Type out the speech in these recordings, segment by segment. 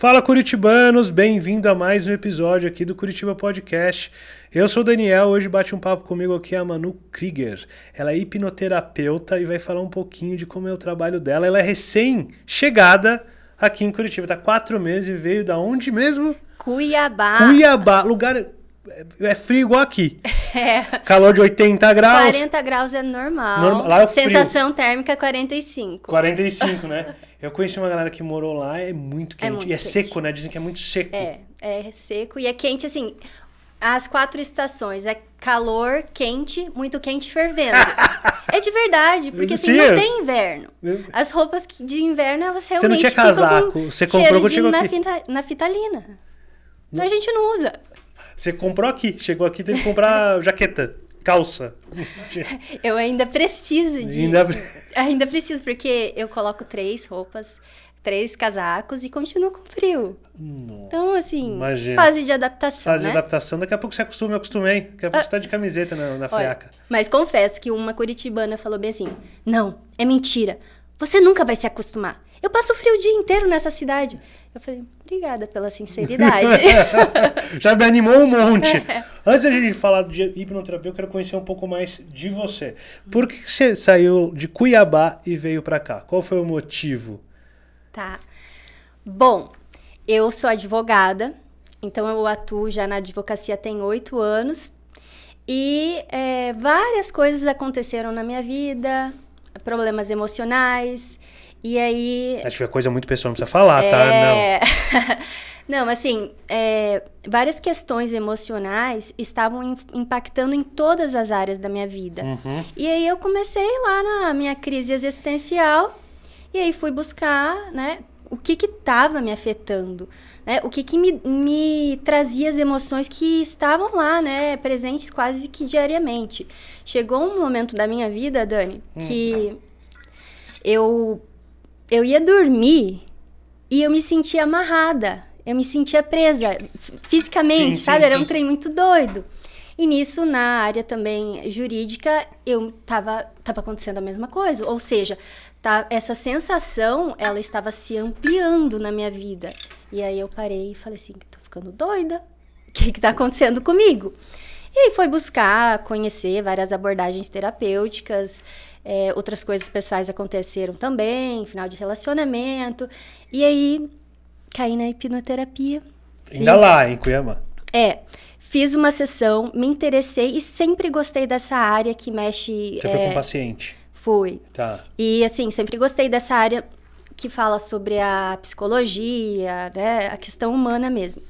Fala Curitibanos, bem-vindo a mais um episódio aqui do Curitiba Podcast. Eu sou o Daniel, hoje bate um papo comigo aqui a Manu Krieger. Ela é hipnoterapeuta e vai falar um pouquinho de como é o trabalho dela. Ela é recém-chegada aqui em Curitiba, tá quatro meses e veio da onde mesmo? Cuiabá. Cuiabá, lugar é frio igual aqui. É. Calor de 80 graus. 40 graus é normal. Lá é frio. Sensação térmica 45. 45, né? Eu conheci uma galera que morou lá, é muito é quente. É muito e é quente. seco, né? Dizem que é muito seco. É, é seco e é quente assim. As quatro estações é calor, quente, muito quente, fervendo. é de verdade, porque assim, Sim. não tem inverno. As roupas de inverno, elas realmente Você não tinha casaco, você comprou de Na fitalina. Não. A gente não usa. Você comprou aqui, chegou aqui, tem que comprar jaqueta, calça. Eu ainda preciso de. Ainda... ainda preciso, porque eu coloco três roupas três casacos e continuo com frio. Nossa, então, assim, imagina. fase de adaptação. Fase né? de adaptação, daqui a pouco você acostuma, eu acostumei. Daqui a pouco você tá de ah. camiseta na, na friaca. mas confesso que uma curitibana falou bem assim: não, é mentira. Você nunca vai se acostumar. Eu passo frio o dia inteiro nessa cidade. Eu falei, obrigada pela sinceridade. Já me animou um monte. É. Antes da gente falar de hipnoterapia, eu quero conhecer um pouco mais de você. Por que você saiu de Cuiabá e veio para cá? Qual foi o motivo? Tá. Bom, eu sou advogada, então eu atuo já na advocacia tem oito anos. E é, várias coisas aconteceram na minha vida, problemas emocionais, e aí. Acho que é coisa muito pessoal, não precisa falar, tá? é... tá? Não. não, assim, é... várias questões emocionais estavam impactando em todas as áreas da minha vida. Uhum. E aí eu comecei lá na minha crise existencial. E aí fui buscar, né? o que estava me afetando, né? O que, que me, me, trazia as emoções que estavam lá, né? Presentes quase que diariamente. Chegou um momento da minha vida, Dani, hum, que hum. eu eu ia dormir e eu me sentia amarrada, eu me sentia presa fisicamente, sim, sabe? Sim, Era sim. um trem muito doido. E nisso, na área também jurídica, eu tava, tava acontecendo a mesma coisa. Ou seja, tá, essa sensação, ela estava se ampliando na minha vida. E aí eu parei e falei assim, tô ficando doida. O que que tá acontecendo comigo? E aí foi buscar, conhecer várias abordagens terapêuticas, é, outras coisas pessoais aconteceram também, final de relacionamento. E aí caí na hipnoterapia. Fiz... Ainda lá, em Cuiabá. É. Fiz uma sessão, me interessei e sempre gostei dessa área que mexe. Você é... foi com é, paciente? Fui. Tá. E assim, sempre gostei dessa área que fala sobre a psicologia, né? A questão humana mesmo.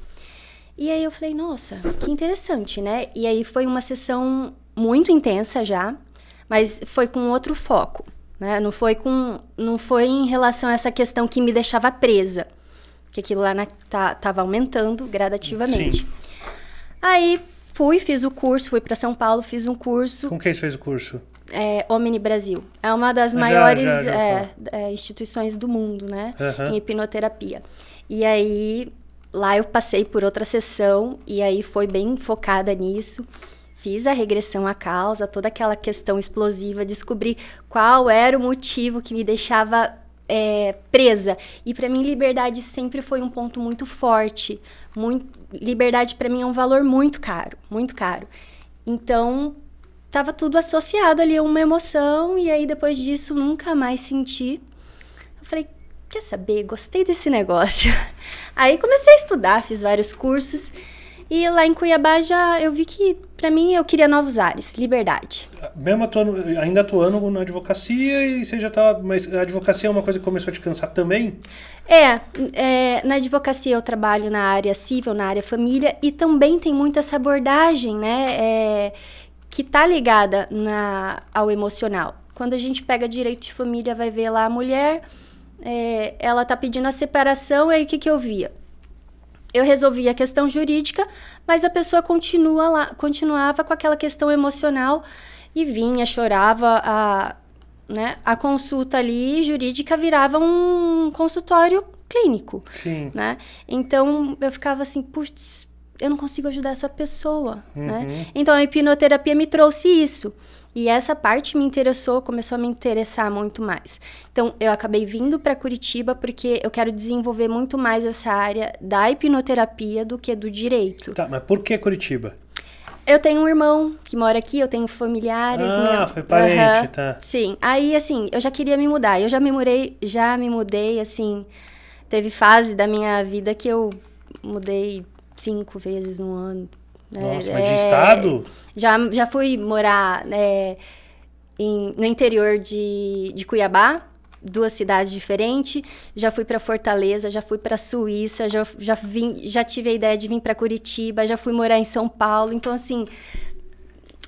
E aí eu falei, nossa, que interessante, né? E aí foi uma sessão muito intensa já mas foi com outro foco, né? Não foi com, não foi em relação a essa questão que me deixava presa, que aquilo lá estava né, tá, aumentando gradativamente. Sim. Aí fui, fiz o curso, fui para São Paulo, fiz um curso. Com quem você fez o curso? É, Omni Brasil. É uma das ah, já, maiores já, já é, é, instituições do mundo, né? Uhum. Em hipnoterapia. E aí, lá eu passei por outra sessão, e aí foi bem focada nisso. Fiz a regressão à causa, toda aquela questão explosiva, descobri qual era o motivo que me deixava é, presa. E para mim, liberdade sempre foi um ponto muito forte. Muito, liberdade para mim é um valor muito caro, muito caro. Então, estava tudo associado ali a uma emoção, e aí depois disso nunca mais senti. Eu falei, quer saber? Gostei desse negócio. Aí comecei a estudar, fiz vários cursos. E lá em Cuiabá já eu vi que, para mim, eu queria novos ares, liberdade. Mesmo atuando, ainda atuando na advocacia e você já tava. Tá, mas a advocacia é uma coisa que começou a te cansar também? É, é na advocacia eu trabalho na área civil, na área família, e também tem muita essa abordagem, né? É, que tá ligada na, ao emocional. Quando a gente pega direito de família, vai ver lá a mulher, é, ela tá pedindo a separação, e aí o que, que eu via? eu resolvi a questão jurídica, mas a pessoa continua lá, continuava com aquela questão emocional e vinha, chorava, a, né, a consulta ali jurídica virava um consultório clínico, Sim. né? Então eu ficava assim, putz, eu não consigo ajudar essa pessoa, né? uhum. né? Então a hipnoterapia me trouxe isso. E essa parte me interessou, começou a me interessar muito mais. Então, eu acabei vindo para Curitiba porque eu quero desenvolver muito mais essa área da hipnoterapia do que do direito. Tá, mas por que Curitiba? Eu tenho um irmão que mora aqui, eu tenho familiares. Ah, meu... foi parente, uhum. tá. Sim. Aí, assim, eu já queria me mudar. Eu já me mudei, já me mudei, assim. Teve fase da minha vida que eu mudei cinco vezes no ano. Né? Nossa, mas de é, estado? Já, já fui morar é, em, no interior de, de Cuiabá, duas cidades diferentes. Já fui para Fortaleza, já fui para Suíça, já, já, vim, já tive a ideia de vir para Curitiba, já fui morar em São Paulo. Então, assim,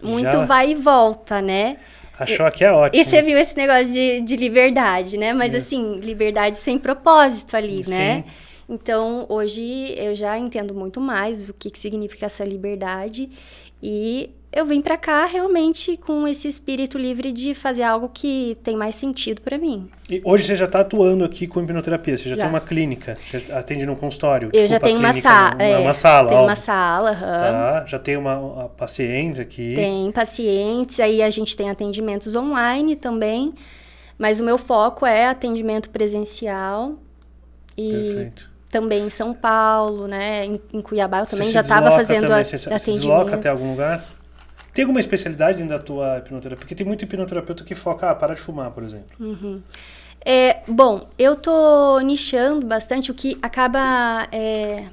muito já... vai e volta, né? Achou que é ótimo. E você viu esse negócio de, de liberdade, né? Mas, é. assim, liberdade sem propósito ali, Sim. né? Sim. Então, hoje eu já entendo muito mais o que, que significa essa liberdade e eu vim para cá realmente com esse espírito livre de fazer algo que tem mais sentido para mim. E hoje você já está atuando aqui com hipnoterapia, você já, já. tem uma clínica, já atende num consultório. Eu Desculpa, já tenho uma, sa é, uma sala. Tem uma sala, tá, já tem uma, uma pacientes aqui. Tem pacientes, aí a gente tem atendimentos online também, mas o meu foco é atendimento presencial. E Perfeito também em São Paulo, né? Em, em Cuiabá eu também já estava fazendo também, a, você, atendimento. Você desloca até algum lugar? Tem alguma especialidade dentro da tua hipnoterapia? Porque tem muito hipnoterapeuta que foca, ah, para de fumar, por exemplo. Uhum. É, bom, eu tô nichando bastante o que acaba. É... Não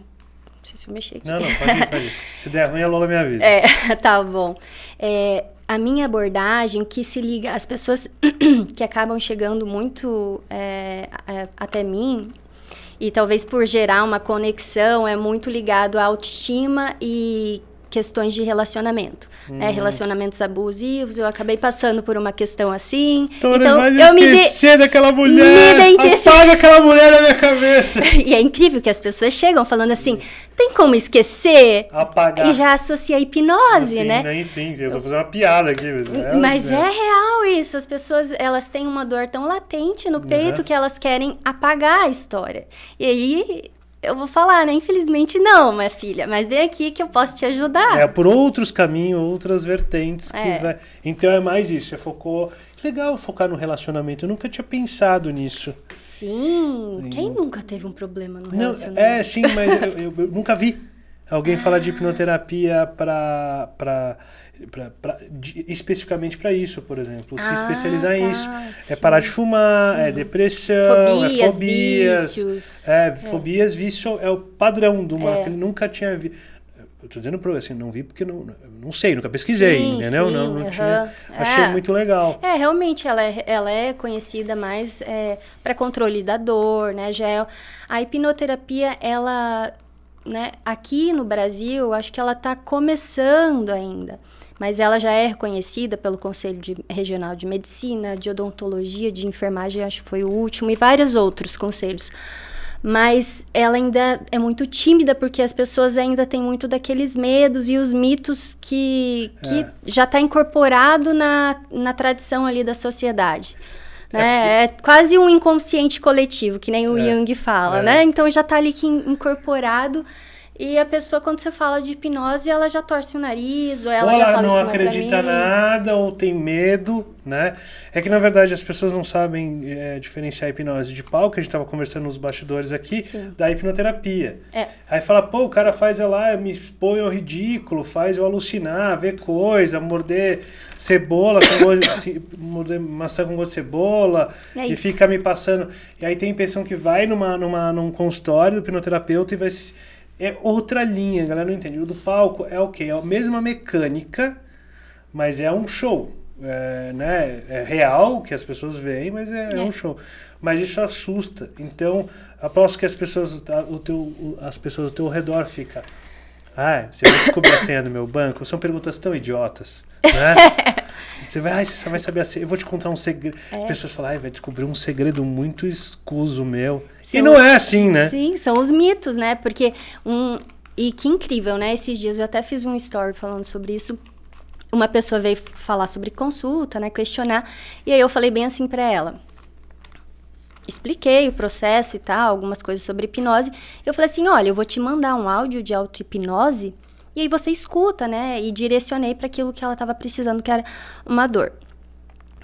sei se eu mexer aqui. Não, não, pode ir, pode ir. Se der ruim, a Lola vida. É, tá bom. É, a minha abordagem que se liga as pessoas que acabam chegando muito é, é até mim e talvez por gerar uma conexão, é muito ligado à autoestima e questões de relacionamento, hum. né? Uhum. Relacionamentos abusivos, eu acabei passando por uma questão assim. Tô então, então eu me de... daquela mulher. Me identifico. Apaga aquela mulher da minha cabeça. e é incrível que as pessoas chegam falando assim: "Tem como esquecer?" Apagar. E já associa a hipnose, assim, né? Nem, sim, eu tô fazendo uma piada aqui, mas é, mas é, é real isso. As pessoas, elas têm uma dor tão latente no peito uhum. que elas querem apagar a história. E aí eu vou falar, né? Infelizmente não, minha filha, mas vem aqui que eu posso te ajudar. É, por outros caminhos, outras vertentes que é. vai... Então é mais isso, você é focou... Legal focar no relacionamento, eu nunca tinha pensado nisso. Sim, quem nunca teve um problema no não, relacionamento? É, sim, mas eu, eu, eu nunca vi alguém falar de hipnoterapia para... pra Pra, pra, de, especificamente para isso, por exemplo. Se ah, especializar tá, em isso. É sim. É parar de fumar, é uhum. depressão, é fobias, é fobias. Vícios. É, é, fobias, vício é o padrão do Marco. É. Ele nunca tinha visto. Eu tô dizendo assim, não vi porque não, não sei, nunca pesquisei, sim, entendeu? Sim, não, não tinha. Achei é, muito legal. É, realmente, ela é, ela é conhecida mais é, para controle da dor, né? Já é, a hipnoterapia, ela. Né, aqui no Brasil, acho que ela está começando ainda mas ela já é reconhecida pelo Conselho de, Regional de Medicina, de Odontologia, de Enfermagem, acho que foi o último, e vários outros conselhos. Mas ela ainda é muito tímida porque as pessoas ainda têm muito daqueles medos e os mitos que, que é. já está incorporado na, na tradição ali da sociedade. É né? É, porque... é, quase um inconsciente coletivo, que nem o é. Jung fala, é. né? Então já está ali que incorporado e a pessoa, quando você fala de hipnose, ela já torce o nariz, ou ela ou já ela fala não acredita não nada, ou tem medo, né? É que, na verdade, as pessoas não sabem é, diferenciar a hipnose de pau, que a gente estava conversando nos bastidores aqui, Sim. da hipnoterapia. É. Aí fala, pô, o cara faz, eu lá, me expõe ao ridículo, faz eu alucinar, ver coisa, morder cebola, com gosto, se, assim, morder maçã com gosto de cebola, é e fica me passando. E aí tem a impressão que vai numa, numa, num consultório do hipnoterapeuta e vai... Se, é outra linha, a galera não entende. O do palco é o okay, É a mesma mecânica, mas é um show. É, né? é real que as pessoas veem, mas é, é. é um show. Mas isso assusta. Então, aposto que as pessoas, tá, o teu, as pessoas ao teu redor ficam. Ah, você vai descobrir a senha do meu banco? São perguntas tão idiotas. Né? Você vai, ah, você só vai saber assim. Eu vou te contar um segredo. É. As pessoas falam, ah, vai descobrir um segredo muito escuso meu. São e não é assim, né? Sim, são os mitos, né? Porque um. E que incrível, né? Esses dias eu até fiz um story falando sobre isso. Uma pessoa veio falar sobre consulta, né? Questionar. E aí eu falei bem assim para ela expliquei o processo e tal, algumas coisas sobre hipnose. Eu falei assim: olha, eu vou te mandar um áudio de auto-hipnose e aí você escuta, né? E direcionei para aquilo que ela estava precisando, que era uma dor.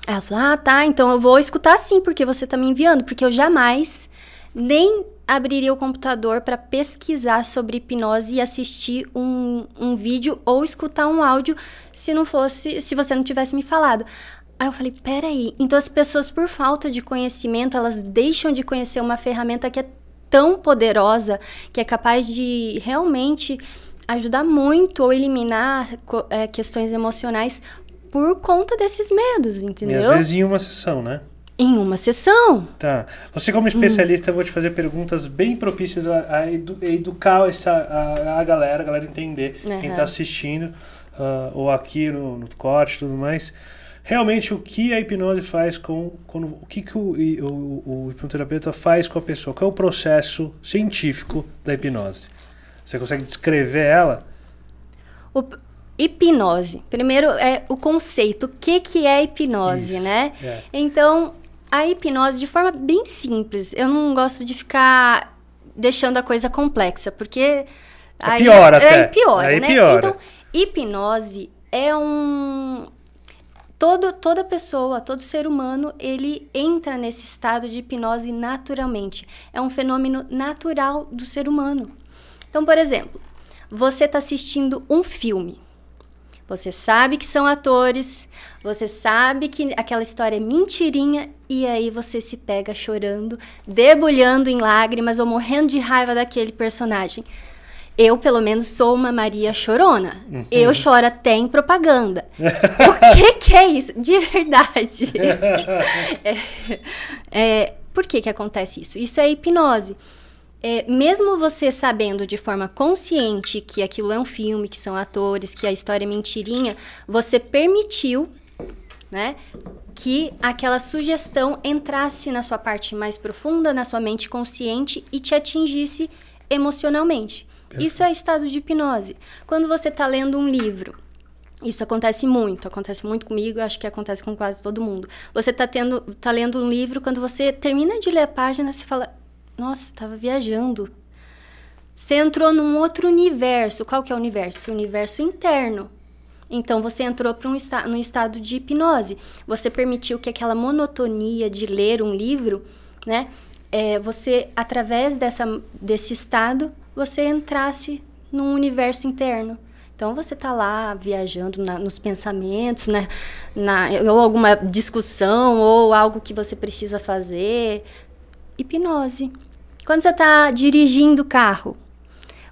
Ela falou: Ah, tá, então eu vou escutar sim, porque você tá me enviando, porque eu jamais nem abriria o computador para pesquisar sobre hipnose e assistir um, um vídeo ou escutar um áudio se não fosse, se você não tivesse me falado. Aí eu falei, peraí, então as pessoas por falta de conhecimento, elas deixam de conhecer uma ferramenta que é tão poderosa, que é capaz de realmente ajudar muito ou eliminar é, questões emocionais por conta desses medos, entendeu? E às vezes em uma sessão, né? Em uma sessão. Tá. Você, como especialista, hum. eu vou te fazer perguntas bem propícias a, a edu educar essa, a, a, galera, a galera entender, uhum. quem está assistindo, uh, ou aqui no, no corte e tudo mais. Realmente, o que a hipnose faz com. Quando, o que, que o, o, o, o hipnoterapeuta faz com a pessoa? Qual é o processo científico da hipnose? Você consegue descrever ela? O, hipnose. Primeiro é o conceito, o que, que é hipnose, Isso, né? É. Então, a hipnose, de forma bem simples, eu não gosto de ficar deixando a coisa complexa, porque. É aí, pior é até. Aí piora, aí né? Piora. Então, hipnose é um. Todo, toda pessoa, todo ser humano, ele entra nesse estado de hipnose naturalmente. É um fenômeno natural do ser humano. Então, por exemplo, você está assistindo um filme. Você sabe que são atores, você sabe que aquela história é mentirinha e aí você se pega chorando, debulhando em lágrimas ou morrendo de raiva daquele personagem. Eu, pelo menos, sou uma Maria chorona. Uhum. Eu choro até em propaganda. o que, que é isso? De verdade. é, é, por que, que acontece isso? Isso é hipnose é, mesmo você sabendo de forma consciente que aquilo é um filme, que são atores, que a história é mentirinha, você permitiu, né? que aquela sugestão entrasse na sua parte mais profunda, na sua mente consciente e te atingisse emocionalmente. Perfeito. Isso é estado de hipnose. Quando você está lendo um livro, isso acontece muito, acontece muito comigo, acho que acontece com quase todo mundo. Você está tá lendo um livro, quando você termina de ler a página, você fala: nossa, estava viajando. Você entrou num outro universo. Qual que é o universo? O universo interno. Então você entrou para um esta num estado de hipnose. Você permitiu que aquela monotonia de ler um livro, né? É, você através dessa, desse estado você entrasse num universo interno. Então você está lá viajando na, nos pensamentos, né? Na, ou alguma discussão, ou algo que você precisa fazer. Hipnose. Quando você está dirigindo o carro,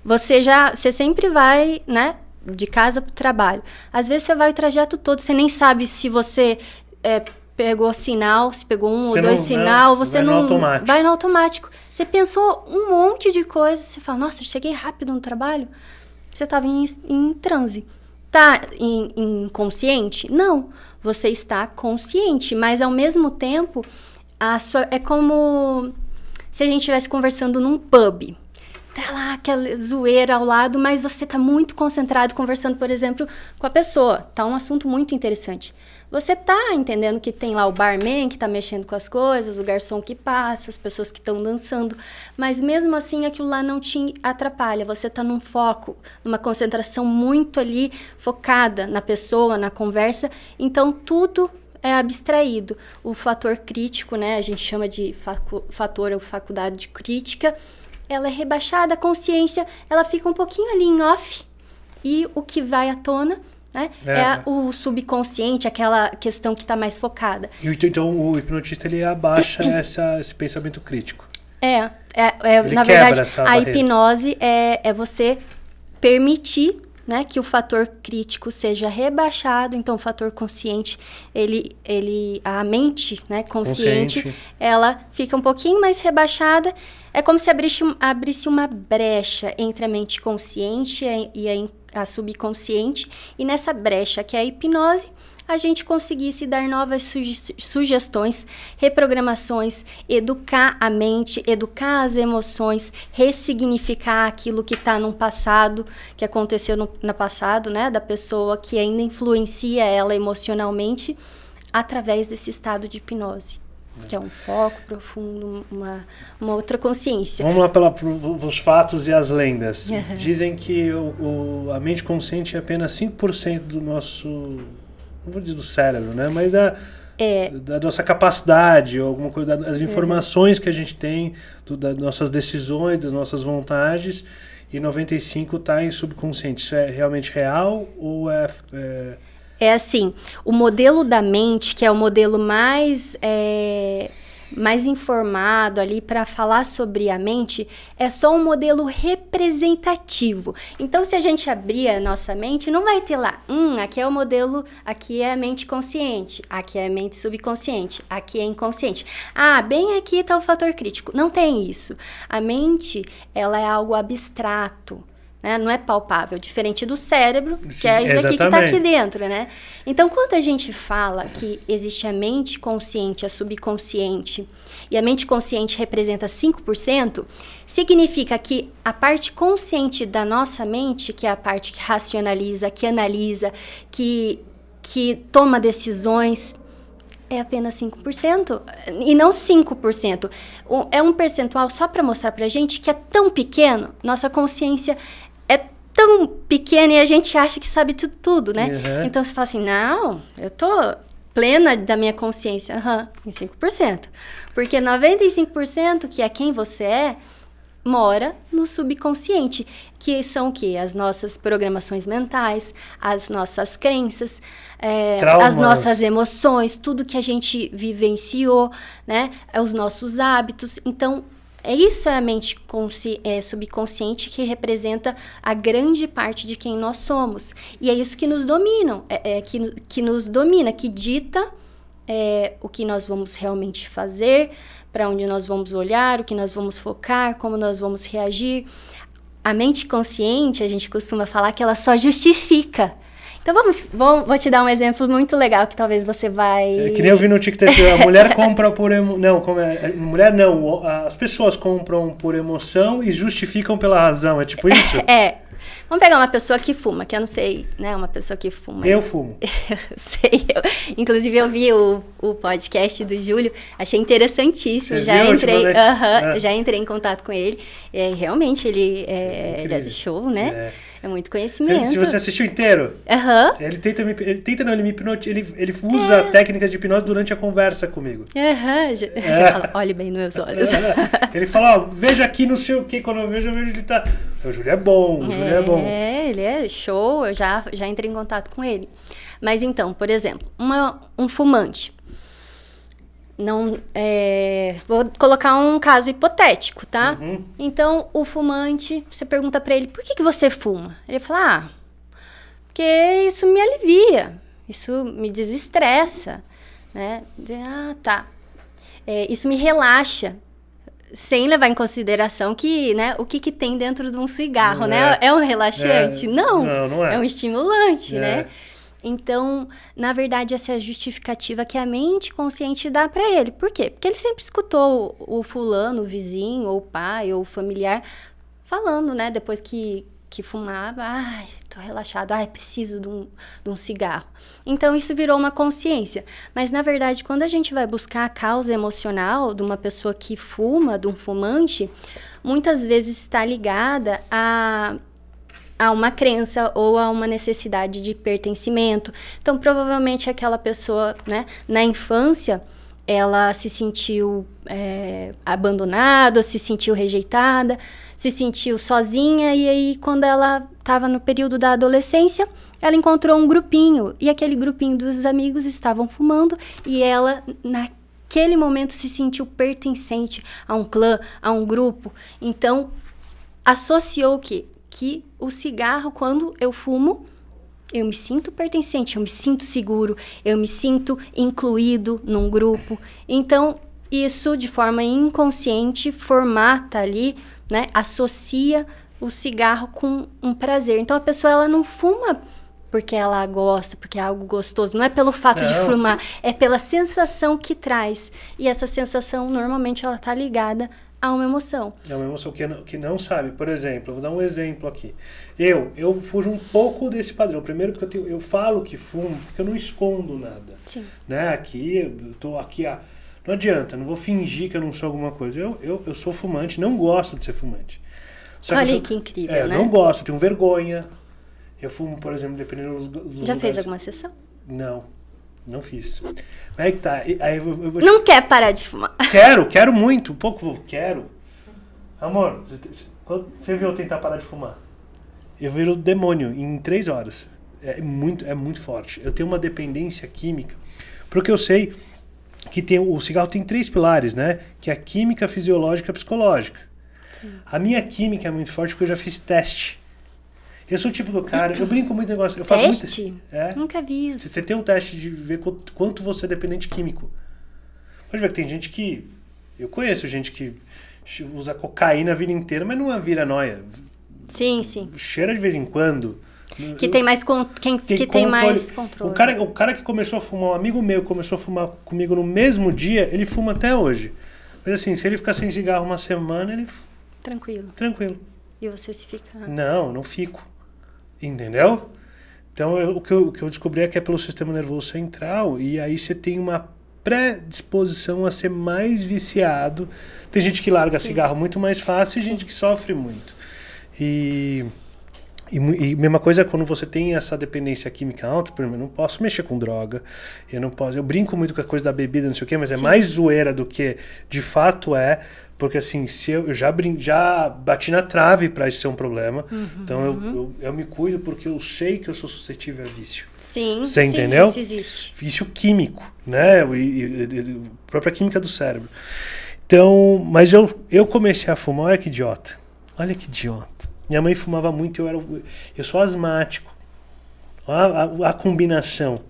você já, você sempre vai, né, de casa para o trabalho. Às vezes você vai o trajeto todo, você nem sabe se você é, pegou sinal, se pegou um você ou dois não, sinal, você vai não no automático. vai no automático. Você pensou um monte de coisa, você fala, nossa, cheguei rápido no trabalho. Você estava em, em transe. Tá inconsciente? Não, você está consciente, mas ao mesmo tempo a sua, é como se a gente estivesse conversando num pub. Tá lá aquela zoeira ao lado, mas você tá muito concentrado conversando, por exemplo, com a pessoa. Tá um assunto muito interessante. Você tá entendendo que tem lá o barman que tá mexendo com as coisas, o garçom que passa, as pessoas que estão dançando, mas mesmo assim aquilo lá não te atrapalha. Você tá num foco, numa concentração muito ali focada na pessoa, na conversa. Então tudo é abstraído. O fator crítico, né, a gente chama de facu fator ou faculdade de crítica, ela é rebaixada, a consciência, ela fica um pouquinho ali em off e o que vai à tona né? É, é né. o subconsciente, aquela questão que está mais focada. Então o hipnotista ele abaixa essa, esse pensamento crítico. É, é, é na verdade a barreira. hipnose é, é você permitir né, que o fator crítico seja rebaixado, então o fator consciente, ele, ele a mente, né, consciente, consciente. ela fica um pouquinho mais rebaixada, é como se abrisse, abrisse uma brecha entre a mente consciente e a, a subconsciente, e nessa brecha que é a hipnose, a gente conseguisse dar novas suge sugestões, reprogramações, educar a mente, educar as emoções, ressignificar aquilo que está no passado, que aconteceu no, no passado, né, da pessoa que ainda influencia ela emocionalmente através desse estado de hipnose que é um foco profundo, uma, uma outra consciência. Vamos lá pelos fatos e as lendas. Uhum. Dizem que o, o, a mente consciente é apenas 5% do nosso não vou dizer do cérebro, né? Mas da, é. da nossa capacidade, alguma coisa, das é. informações que a gente tem, do, das nossas decisões, das nossas vontades. E 95 está em subconsciente. Isso é realmente real ou é, é. é... assim, o modelo da mente, que é o modelo mais é, mais informado ali para falar sobre a mente, é só um modelo representativo. Então, se a gente abrir a nossa mente, não vai ter lá, hum, aqui é o modelo, aqui é a mente consciente, aqui é a mente subconsciente, aqui é inconsciente. Ah, bem aqui está o fator crítico. Não tem isso. A mente, ela é algo abstrato. Né? Não é palpável, diferente do cérebro, Sim, que é isso aqui que está aqui dentro, né? Então, quando a gente fala que existe a mente consciente, a subconsciente, e a mente consciente representa 5%, significa que a parte consciente da nossa mente, que é a parte que racionaliza, que analisa, que, que toma decisões, é apenas 5%. E não 5%. É um percentual só para mostrar para gente que é tão pequeno. Nossa consciência tão pequena e a gente acha que sabe tudo, tudo né? Uhum. Então você fala assim: não, eu tô plena da minha consciência. Aham, uhum, em 5%. Porque 95%, que é quem você é, mora no subconsciente, que são o quê? As nossas programações mentais, as nossas crenças, é, as nossas emoções, tudo que a gente vivenciou, né? Os nossos hábitos. Então, é Isso é a mente é, subconsciente que representa a grande parte de quem nós somos. E é isso que nos domina é, é que, que nos domina, que dita é, o que nós vamos realmente fazer, para onde nós vamos olhar, o que nós vamos focar, como nós vamos reagir. A mente consciente, a gente costuma falar que ela só justifica então vamos, vou, vou te dar um exemplo muito legal que talvez você vai. É, que nem eu vi no TikTok, a mulher compra por não, como é... é mulher não, as pessoas compram por emoção e justificam pela razão, é tipo isso? é. Vamos pegar uma pessoa que fuma, que eu não sei, né? Uma pessoa que fuma. Eu fumo. eu sei. Eu, inclusive, eu vi o, o podcast do Júlio, achei interessantíssimo. Você já viu, entrei. Uh -huh, é. Já entrei em contato com ele. É, realmente, ele é, é ele é de show, né? É. É muito conhecimento. Se, você assistiu inteiro. Aham. Uhum. Ele tenta me. Ele tenta não, ele me hipnotiza. Ele, ele é. usa é. técnicas de hipnose durante a conversa comigo. Aham. Uhum. Já, é. já fala, olhe bem nos meus é. olhos. Ele fala, ó, veja aqui, não sei o que. Quando eu vejo, eu vejo ele tá. O Júlio é bom, o Júlio é, é bom. É, ele é show. Eu já, já entrei em contato com ele. Mas então, por exemplo, uma, um fumante não é, vou colocar um caso hipotético, tá? Uhum. Então o fumante, você pergunta para ele por que, que você fuma? Ele fala, ah, porque isso me alivia, isso me desestressa, né? Ah, tá. É, isso me relaxa, sem levar em consideração que, né, o que, que tem dentro de um cigarro, não né? É, é um relaxante? É. não, não, não é. é um estimulante, é. né? Então, na verdade, essa é a justificativa que a mente consciente dá para ele. Por quê? Porque ele sempre escutou o, fulano, o vizinho, ou o pai, ou o familiar falando, né? Depois que, que fumava, ai, tô relaxado, ai, preciso de um, de um cigarro. Então, isso virou uma consciência. Mas, na verdade, quando a gente vai buscar a causa emocional de uma pessoa que fuma, de um fumante, muitas vezes está ligada a a uma crença ou a uma necessidade de pertencimento. Então, provavelmente aquela pessoa, né, na infância, ela se sentiu é, abandonada, se sentiu rejeitada, se sentiu sozinha e aí quando ela estava no período da adolescência, ela encontrou um grupinho e aquele grupinho dos amigos estavam fumando e ela naquele momento se sentiu pertencente a um clã, a um grupo. Então associou que que o cigarro, quando eu fumo, eu me sinto pertencente, eu me sinto seguro, eu me sinto incluído num grupo. Então, isso de forma inconsciente formata ali, né, associa o cigarro com um prazer. Então a pessoa ela não fuma porque ela gosta, porque é algo gostoso, não é pelo fato não. de fumar, é pela sensação que traz. E essa sensação normalmente ela tá ligada a uma emoção. É uma emoção que não, que não sabe. Por exemplo, vou dar um exemplo aqui. Eu, eu fujo um pouco desse padrão. Primeiro porque eu, tenho, eu falo que fumo, porque eu não escondo nada. Sim. Né? Aqui, eu tô aqui a... Não adianta, não vou fingir que eu não sou alguma coisa. Eu, eu, eu sou fumante, não gosto de ser fumante. Só Olha que, sou, que incrível, é, né? Eu não gosto, tenho vergonha. Eu fumo, por exemplo, dependendo dos, dos Já lugares. fez alguma sessão? Não. Não fiz. É que tá. Aí eu, eu, Não quer parar de fumar. Quero, quero muito. Um pouco, quero. Amor, você viu eu tentar parar de fumar? Eu viro demônio em três horas. É muito, é muito forte. Eu tenho uma dependência química. Porque eu sei que tem, o cigarro tem três pilares, né? Que é a química, a fisiológica e psicológica. Sim. A minha química é muito forte porque eu já fiz teste. Eu sou o tipo do cara, eu brinco muito negócio. Eu faço teste? Muito, é, Nunca vi isso. Você tem um teste de ver quanto, quanto você é dependente químico. Pode ver que tem gente que. Eu conheço gente que usa cocaína a vida inteira, mas não é vira noia. Sim, sim. Cheira de vez em quando. Que eu, tem mais, con quem, tem que controle. tem mais controle. O cara, o cara que começou a fumar, um amigo meu começou a fumar comigo no mesmo dia, ele fuma até hoje. Mas assim, se ele ficar sem cigarro uma semana, ele. Tranquilo. Tranquilo. E você se fica. Não, não fico. Entendeu? Então, eu, o, que eu, o que eu descobri é que é pelo sistema nervoso central, e aí você tem uma predisposição a ser mais viciado. Tem gente que larga Sim. cigarro muito mais fácil e Sim. gente que sofre muito. E, e, e, mesma coisa quando você tem essa dependência química alta, por exemplo, eu não posso mexer com droga, eu não posso. Eu brinco muito com a coisa da bebida, não sei o quê, mas é Sim. é mais zoeira do que de fato é, porque assim, se eu, eu já, brin já bati na trave para isso ser um problema. Uhum, então eu, uhum. eu, eu, me cuido porque eu sei que eu sou suscetível a vício. Sim. Você entendeu? Sim, vício existe. Vício químico, né? E, e, e, própria química do cérebro. Então, mas eu, eu comecei a fumar, olha que idiota. Olha que idiota. Minha mãe fumava muito, eu era. Eu sou asmático. Olha a, a combinação.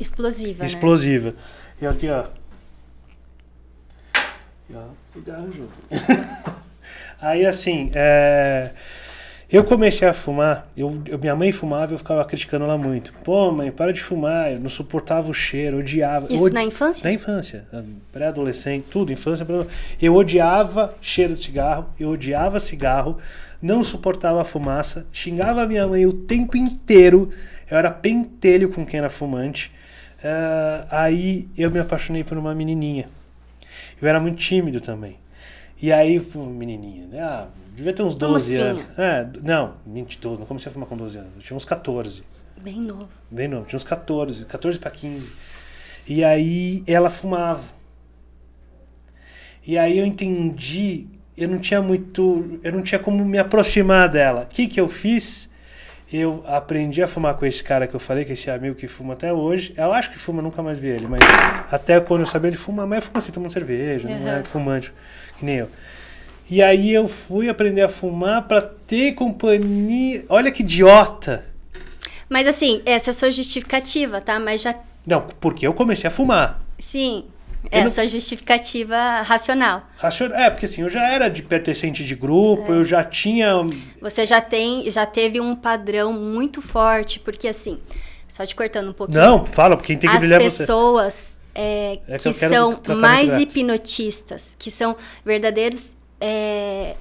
Explosiva. Né? Explosiva. Né? E aqui, ó. E, ó. Cigarro junto. Aí assim, é... eu comecei a fumar, eu, eu, minha mãe fumava eu ficava criticando ela muito. Pô, mãe, para de fumar, eu não suportava o cheiro, odiava. Isso na infância? Na infância, pré-adolescente, tudo, infância. Pré eu odiava cheiro de cigarro, eu odiava cigarro, não suportava a fumaça, xingava a minha mãe o tempo inteiro, eu era pentelho com quem era fumante. Uh, aí eu me apaixonei por uma menininha eu era muito tímido também. E aí, menininho, né? Ah, devia ter uns 12 Tomacinha. Assim? anos. É, não, mentiroso, não comecei a fumar com 12 anos. Eu tinha uns 14. Bem novo. Bem novo, tinha uns 14, 14 para 15. E aí ela fumava. E aí eu entendi, eu não tinha muito, eu não tinha como me aproximar dela. O que que eu fiz? eu aprendi a fumar com esse cara que eu falei, que é esse amigo que fuma até hoje. Eu acho que fuma, nunca mais vi ele, mas até quando eu sabia ele fuma, mas fuma assim, tomando cerveja, uhum. não é fumante, que nem eu. E aí eu fui aprender a fumar para ter companhia. Olha que idiota! Mas assim, essa é a sua justificativa, tá? Mas já. Não, porque eu comecei a fumar. Sim. Essa é, não... justificativa racional. Racional. É, porque assim, eu já era de pertencente de grupo, é. eu já tinha. Você já tem, já teve um padrão muito forte, porque assim, só te cortando um pouquinho. Não, fala, porque tem que brilhar é você. As pessoas é, é que, que são mais hipnotistas, que são verdadeiros é,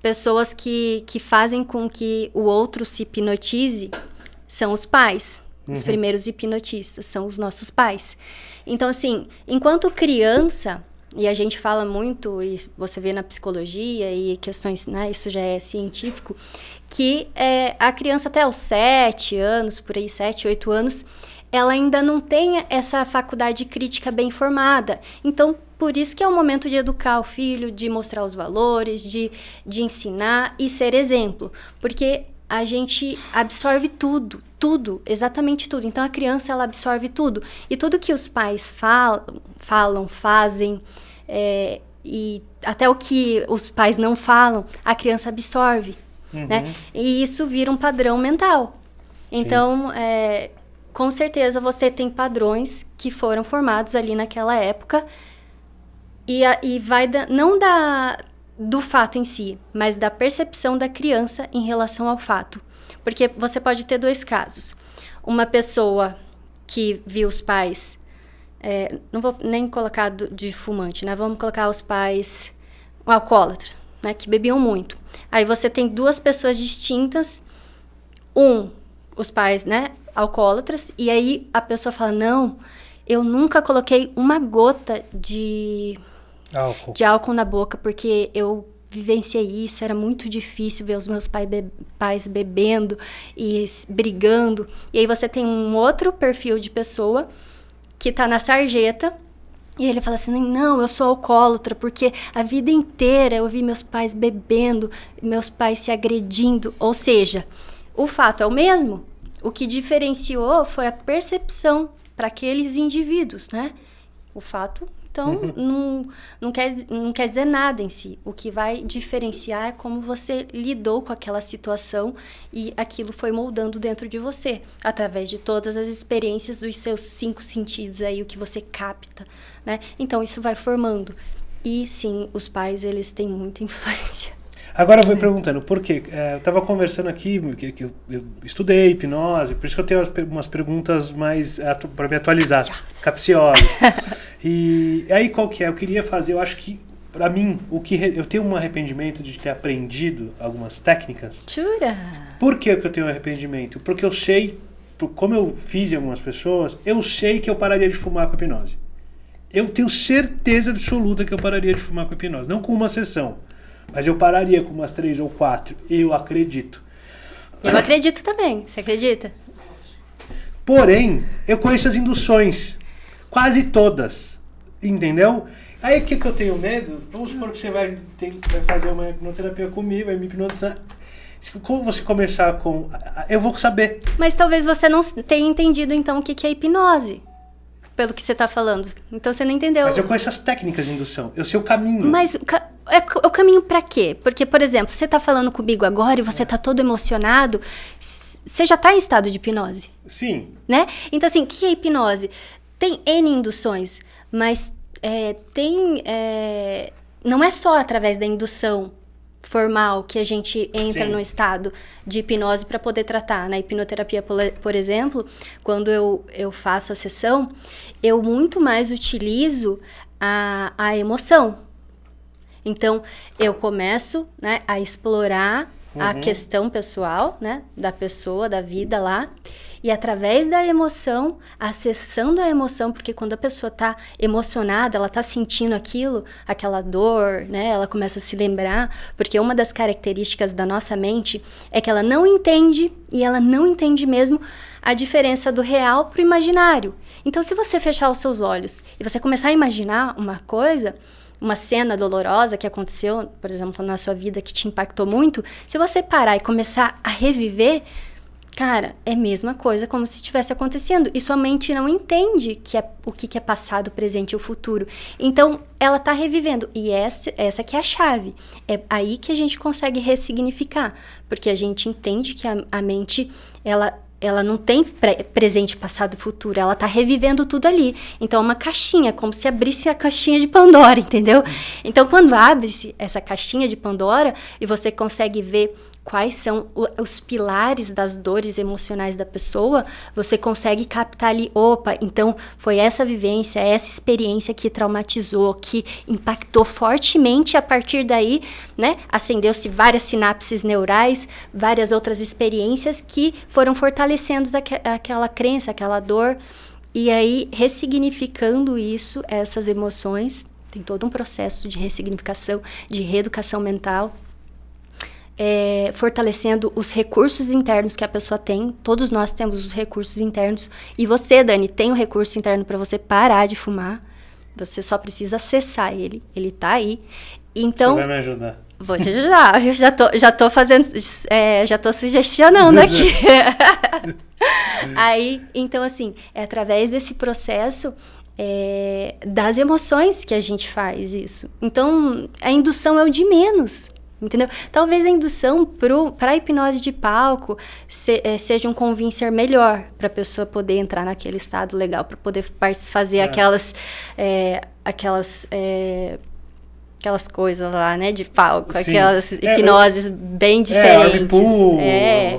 pessoas que, que fazem com que o outro se hipnotize são os pais. Uhum. Os primeiros hipnotistas são os nossos pais. Então, assim, enquanto criança, e a gente fala muito, e você vê na psicologia e questões, né, isso já é científico, que é, a criança até os 7 anos, por aí 7, 8 anos, ela ainda não tem essa faculdade crítica bem formada. Então, por isso que é o momento de educar o filho, de mostrar os valores, de, de ensinar e ser exemplo. Porque a gente absorve tudo, tudo, exatamente tudo. Então a criança ela absorve tudo e tudo que os pais falam, falam fazem é, e até o que os pais não falam, a criança absorve, uhum. né? E isso vira um padrão mental. Então, é, com certeza você tem padrões que foram formados ali naquela época e, a, e vai da, não da do fato em si, mas da percepção da criança em relação ao fato. Porque você pode ter dois casos. Uma pessoa que viu os pais, é, não vou nem colocar do, de fumante, né? Vamos colocar os pais um alcoólatra, né? Que bebiam muito. Aí você tem duas pessoas distintas. Um, os pais, né? Alcoólatras. E aí a pessoa fala, não, eu nunca coloquei uma gota de álcool. de álcool na boca, porque eu vivenciei isso, era muito difícil ver os meus pai be pais bebendo e brigando. E aí você tem um outro perfil de pessoa que tá na sarjeta. E ele fala assim: não, eu sou alcoólatra, porque a vida inteira eu vi meus pais bebendo, meus pais se agredindo. Ou seja, o fato é o mesmo. O que diferenciou foi a percepção para aqueles indivíduos, né? O fato então, uhum. não, não, quer, não quer dizer nada em si. O que vai diferenciar é como você lidou com aquela situação e aquilo foi moldando dentro de você, através de todas as experiências dos seus cinco sentidos aí, o que você capta, né? Então, isso vai formando. E sim, os pais, eles têm muita influência. Agora eu vou perguntando, por quê? É, eu estava conversando aqui, que, que eu, eu, estudei hipnose, por isso que eu tenho umas perguntas mais para me atualizar, capciosas. e aí qual que é? Eu queria fazer, eu acho que para mim, o que re... eu tenho um arrependimento de ter aprendido algumas técnicas. Jura? Por que eu tenho um arrependimento? Porque eu sei, como eu fiz em algumas pessoas, eu sei que eu pararia de fumar com hipnose. Eu tenho certeza absoluta que eu pararia de fumar com hipnose, não com uma sessão. Mas eu pararia com umas três ou quatro. Eu acredito. Eu acredito também. Você acredita? Porém, eu conheço as induções. Quase todas. Entendeu? Aí o que, que eu tenho medo? Vamos supor que você vai, tem, vai fazer uma hipnoterapia comigo, vai me hipnotizar. Como você começar com. Eu vou saber. Mas talvez você não tenha entendido então o que, que é hipnose. Pelo que você está falando. Então você não entendeu. Mas eu conheço as técnicas de indução. Eu sei o caminho. Mas é, é o caminho para quê? Porque, por exemplo, você tá falando comigo agora e você é. tá todo emocionado, você já tá em estado de hipnose. Sim. Né? Então, assim, o que é hipnose? Tem N induções, mas é, tem. É, não é só através da indução formal que a gente entra Sim. no estado de hipnose para poder tratar. Na hipnoterapia, por exemplo, quando eu, eu faço a sessão, eu muito mais utilizo a, a emoção então, eu começo né, a explorar uhum. a questão pessoal, né? Da pessoa, da vida lá. E através da emoção, acessando a emoção, porque quando a pessoa está emocionada, ela está sentindo aquilo, aquela dor, né? Ela começa a se lembrar, porque uma das características da nossa mente é que ela não entende e ela não entende mesmo a diferença do real pro imaginário. Então, se você fechar os seus olhos e você começar a imaginar uma coisa, uma cena dolorosa que aconteceu, por exemplo, na sua vida que te impactou muito, se você parar e começar a reviver, cara, é a mesma coisa como se estivesse acontecendo. E sua mente não entende que é, o que, é passado, presente e o futuro. Então, ela está revivendo. E essa, essa que é a chave. É aí que a gente consegue ressignificar. Porque a gente entende que a, a mente, ela ela não tem pre presente, passado, futuro, ela tá revivendo tudo ali. Então é uma caixinha, como se abrisse a caixinha de Pandora, entendeu? Então quando abre-se essa caixinha de Pandora e você consegue ver quais são os pilares das dores emocionais da pessoa, você consegue captar ali, opa, então foi essa vivência, essa experiência que traumatizou, que impactou fortemente a partir daí, né? Acendeu-se várias sinapses neurais, várias outras experiências que foram fortalecendo aqu aquela crença, aquela dor. E aí, ressignificando isso, essas emoções, tem todo um processo de ressignificação, de reeducação mental, é, fortalecendo os recursos internos que a pessoa tem. Todos nós temos os recursos internos. E você, Dani, tem o um recurso interno para você parar de fumar. Você só precisa acessar ele. Ele tá aí. Então. Você vai me ajudar. Vou te ajudar. Eu já tô, já tô fazendo. É, já tô sugestionando aqui. aí, então, assim, é através desse processo é, das emoções que a gente faz isso. Então, a indução é o de menos entendeu? Talvez a indução para a hipnose de palco se, é, seja um convincer melhor para a pessoa poder entrar naquele estado legal, para poder fazer é. aquelas, é, aquelas eh, aquelas coisas lá, né, de palco, Sim. aquelas hipnoses é, eu, bem é, diferentes. É, pool, é.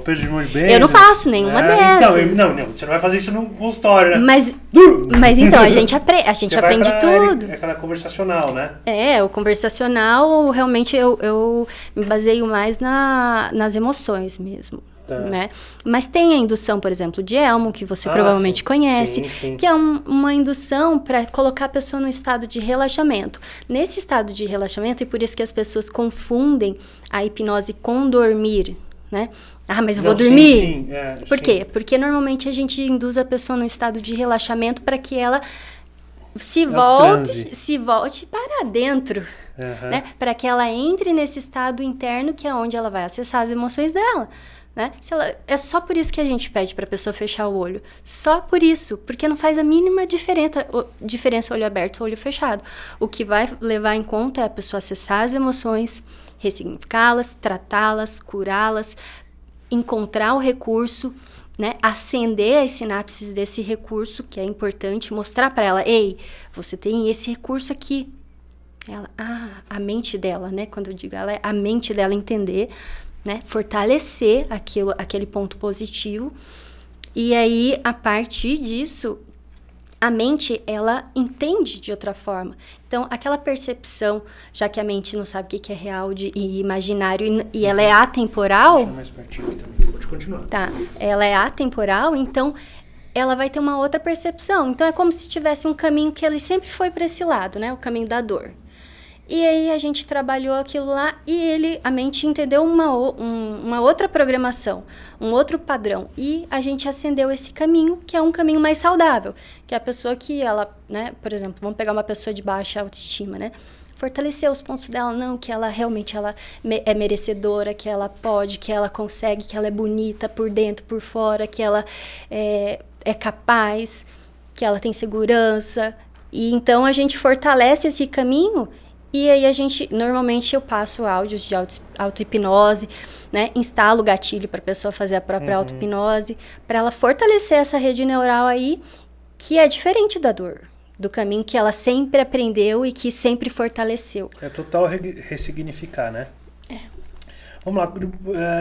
Bem, eu não né? faço nenhuma é, então, dessas. Então, eu, não, não, você não vai fazer isso num consultório, né? Mas, mas então, a gente, apre a gente você aprende pra, tudo. É aquela conversacional, né? É, o conversacional, realmente eu, eu me baseio mais na, nas emoções mesmo. Tá. Né? Mas tem a indução, por exemplo, de elmo, que você ah, provavelmente sim. conhece, sim, sim. que é um, uma indução para colocar a pessoa num estado de relaxamento. Nesse estado de relaxamento, e por isso que as pessoas confundem a hipnose com dormir, né? Ah, mas eu Não, vou dormir. Sim, sim. É, por sim. quê? Porque normalmente a gente induz a pessoa num estado de relaxamento para que ela se volte, se volte para dentro, uhum. né? Para que ela entre nesse estado interno que é onde ela vai acessar as emoções dela. Né? Ela, é só por isso que a gente pede para a pessoa fechar o olho. Só por isso, porque não faz a mínima diferença, o, diferença olho aberto ou olho fechado. O que vai levar em conta é a pessoa acessar as emoções, ressignificá-las, tratá-las, curá-las, encontrar o recurso, né? acender as sinapses desse recurso, que é importante, mostrar para ela: ei, você tem esse recurso aqui. Ela, ah, a mente dela, né? Quando eu digo ela, é a mente dela entender né? Fortalecer aquilo, aquele ponto positivo. E aí, a partir disso, a mente ela entende de outra forma. Então, aquela percepção, já que a mente não sabe o que é real de, e imaginário e, e ela é uhum. atemporal. Mais pertinho aqui também. Pode continuar. Tá. Ela é atemporal, então ela vai ter uma outra percepção. Então é como se tivesse um caminho que ele sempre foi para esse lado, né? O caminho da dor. E aí a gente trabalhou aquilo lá e ele, a mente entendeu uma, um, uma outra programação, um outro padrão. E a gente acendeu esse caminho, que é um caminho mais saudável. Que é a pessoa que ela, né, por exemplo, vamos pegar uma pessoa de baixa autoestima, né? Fortalecer os pontos dela, não, que ela realmente ela é merecedora, que ela pode, que ela consegue, que ela é bonita por dentro, por fora, que ela é, é capaz, que ela tem segurança. E então a gente fortalece esse caminho e aí a gente, normalmente eu passo áudios de auto-hipnose, né? Instalo o gatilho para a pessoa fazer a própria uhum. auto-hipnose, para ela fortalecer essa rede neural aí, que é diferente da dor, do caminho que ela sempre aprendeu e que sempre fortaleceu. É total re ressignificar, né? É. Vamos lá,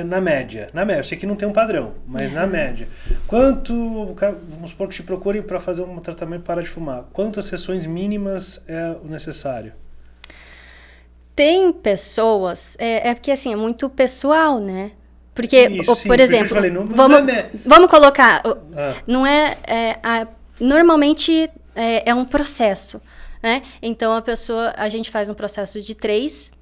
eh, na média. Na média, eu sei que não tem um padrão, mas é. na média. Quanto, vamos supor que te procure para fazer um tratamento para de fumar, quantas sessões mínimas é o necessário? tem pessoas, é, é porque assim, é muito pessoal, né? Porque, Isso, sim, por exemplo, falei, não, vamos, não é... Né? vamos colocar, ah. não é, é a, normalmente é, é, um processo, né? Então a pessoa, a gente faz um processo de três.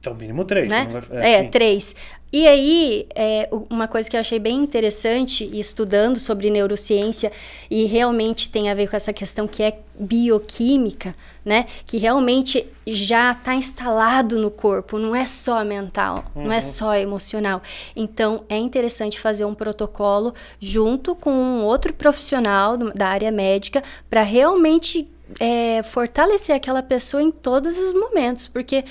Então mínimo três, né? Vai, é, é três. E aí, é, uma coisa que eu achei bem interessante, estudando sobre neurociência, e realmente tem a ver com essa questão que é bioquímica, né? Que realmente já está instalado no corpo, não é só mental, uhum. não é uhum. só emocional. Então, é interessante fazer um protocolo junto com um outro profissional da área médica para realmente é, fortalecer aquela pessoa em todos os momentos, porque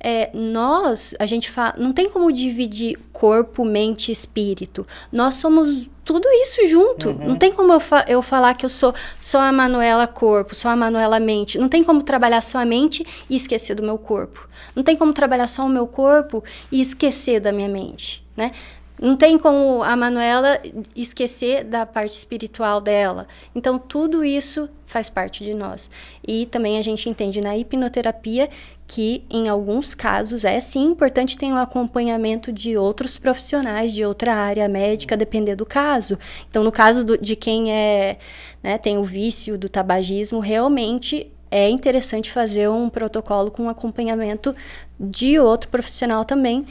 é, nós, a gente fala, não tem como dividir corpo, mente e espírito. Nós somos tudo isso junto. Uhum. Não tem como eu, fa eu falar que eu sou só a Manuela corpo, só a Manuela mente. Não tem como trabalhar só a mente e esquecer do meu corpo. Não tem como trabalhar só o meu corpo e esquecer da minha mente, né? Não tem como a Manuela esquecer da parte espiritual dela. Então, tudo isso faz parte de nós. E também a gente entende na hipnoterapia que, em alguns casos, é sim importante ter um acompanhamento de outros profissionais de outra área médica, depender do caso. Então, no caso do, de quem é, né, tem o vício do tabagismo, realmente é interessante fazer um protocolo com acompanhamento de outro profissional também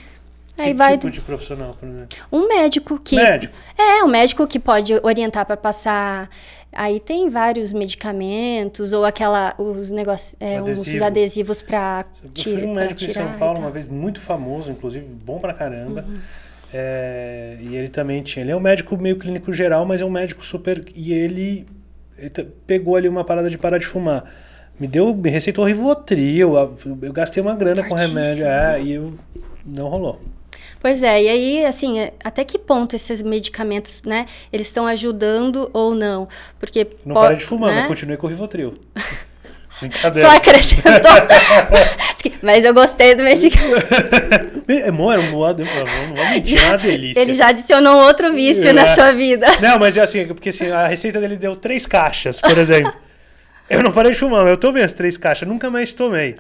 Aí que vai tipo de profissional, por exemplo? Um médico que. Médico. É, um médico que pode orientar para passar. Aí tem vários medicamentos ou aquela os negócios, é, Adesivo. uns adesivos para tirar. Eu um médico em São Paulo uma vez muito famoso, inclusive bom pra caramba. Uhum. É, e ele também tinha. Ele é um médico meio clínico geral, mas é um médico super. E ele, ele pegou ali uma parada de parar de fumar. Me deu, me receitou Rivotril. Eu, eu gastei uma grana com remédio. É, e eu, não rolou. Pois é, e aí, assim, é, até que ponto esses medicamentos, né, eles estão ajudando ou não? Porque. Não para de fumar, né? continue com o Rivotril. Só acrescentou. Mas eu gostei do medicamento. É bom, é um não é uma delícia. Ele já adicionou outro vício é. na sua vida. Não, mas é assim, é porque assim, a receita dele deu três caixas, por exemplo. eu não parei de fumar, mas eu tomei as três caixas, nunca mais tomei.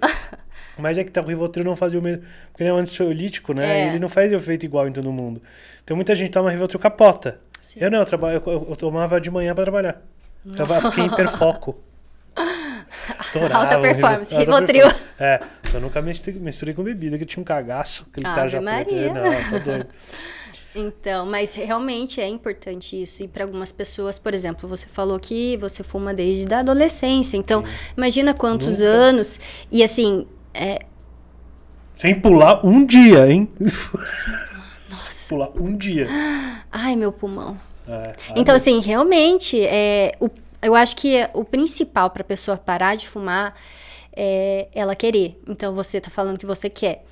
Mas é que tá, o Rivotril não fazia o mesmo. Porque ele é um antissolítico, né? É. Ele não faz efeito igual em todo mundo. Então muita gente toma Rivotril capota. Sim. Eu não, eu, trabalho, eu, eu, tomava de manhã para trabalhar. Tava, fiquei hiperfoco. Estourava, alta performance, Rivotril. Alta performance. É, só nunca misturei com bebida, que tinha um cagaço, que ah, já Maria. não, tô doido. Então, mas realmente é importante isso. E para algumas pessoas, por exemplo, você falou que você fuma desde a adolescência. Então, Sim. imagina quantos Nunca. anos. E assim, é... Sem pular um dia, hein? Nossa. Sem pular um dia. Ai, meu pulmão. É, então, ai, assim, realmente, é, o, eu acho que o principal para a pessoa parar de fumar é ela querer. Então, você tá falando que você quer.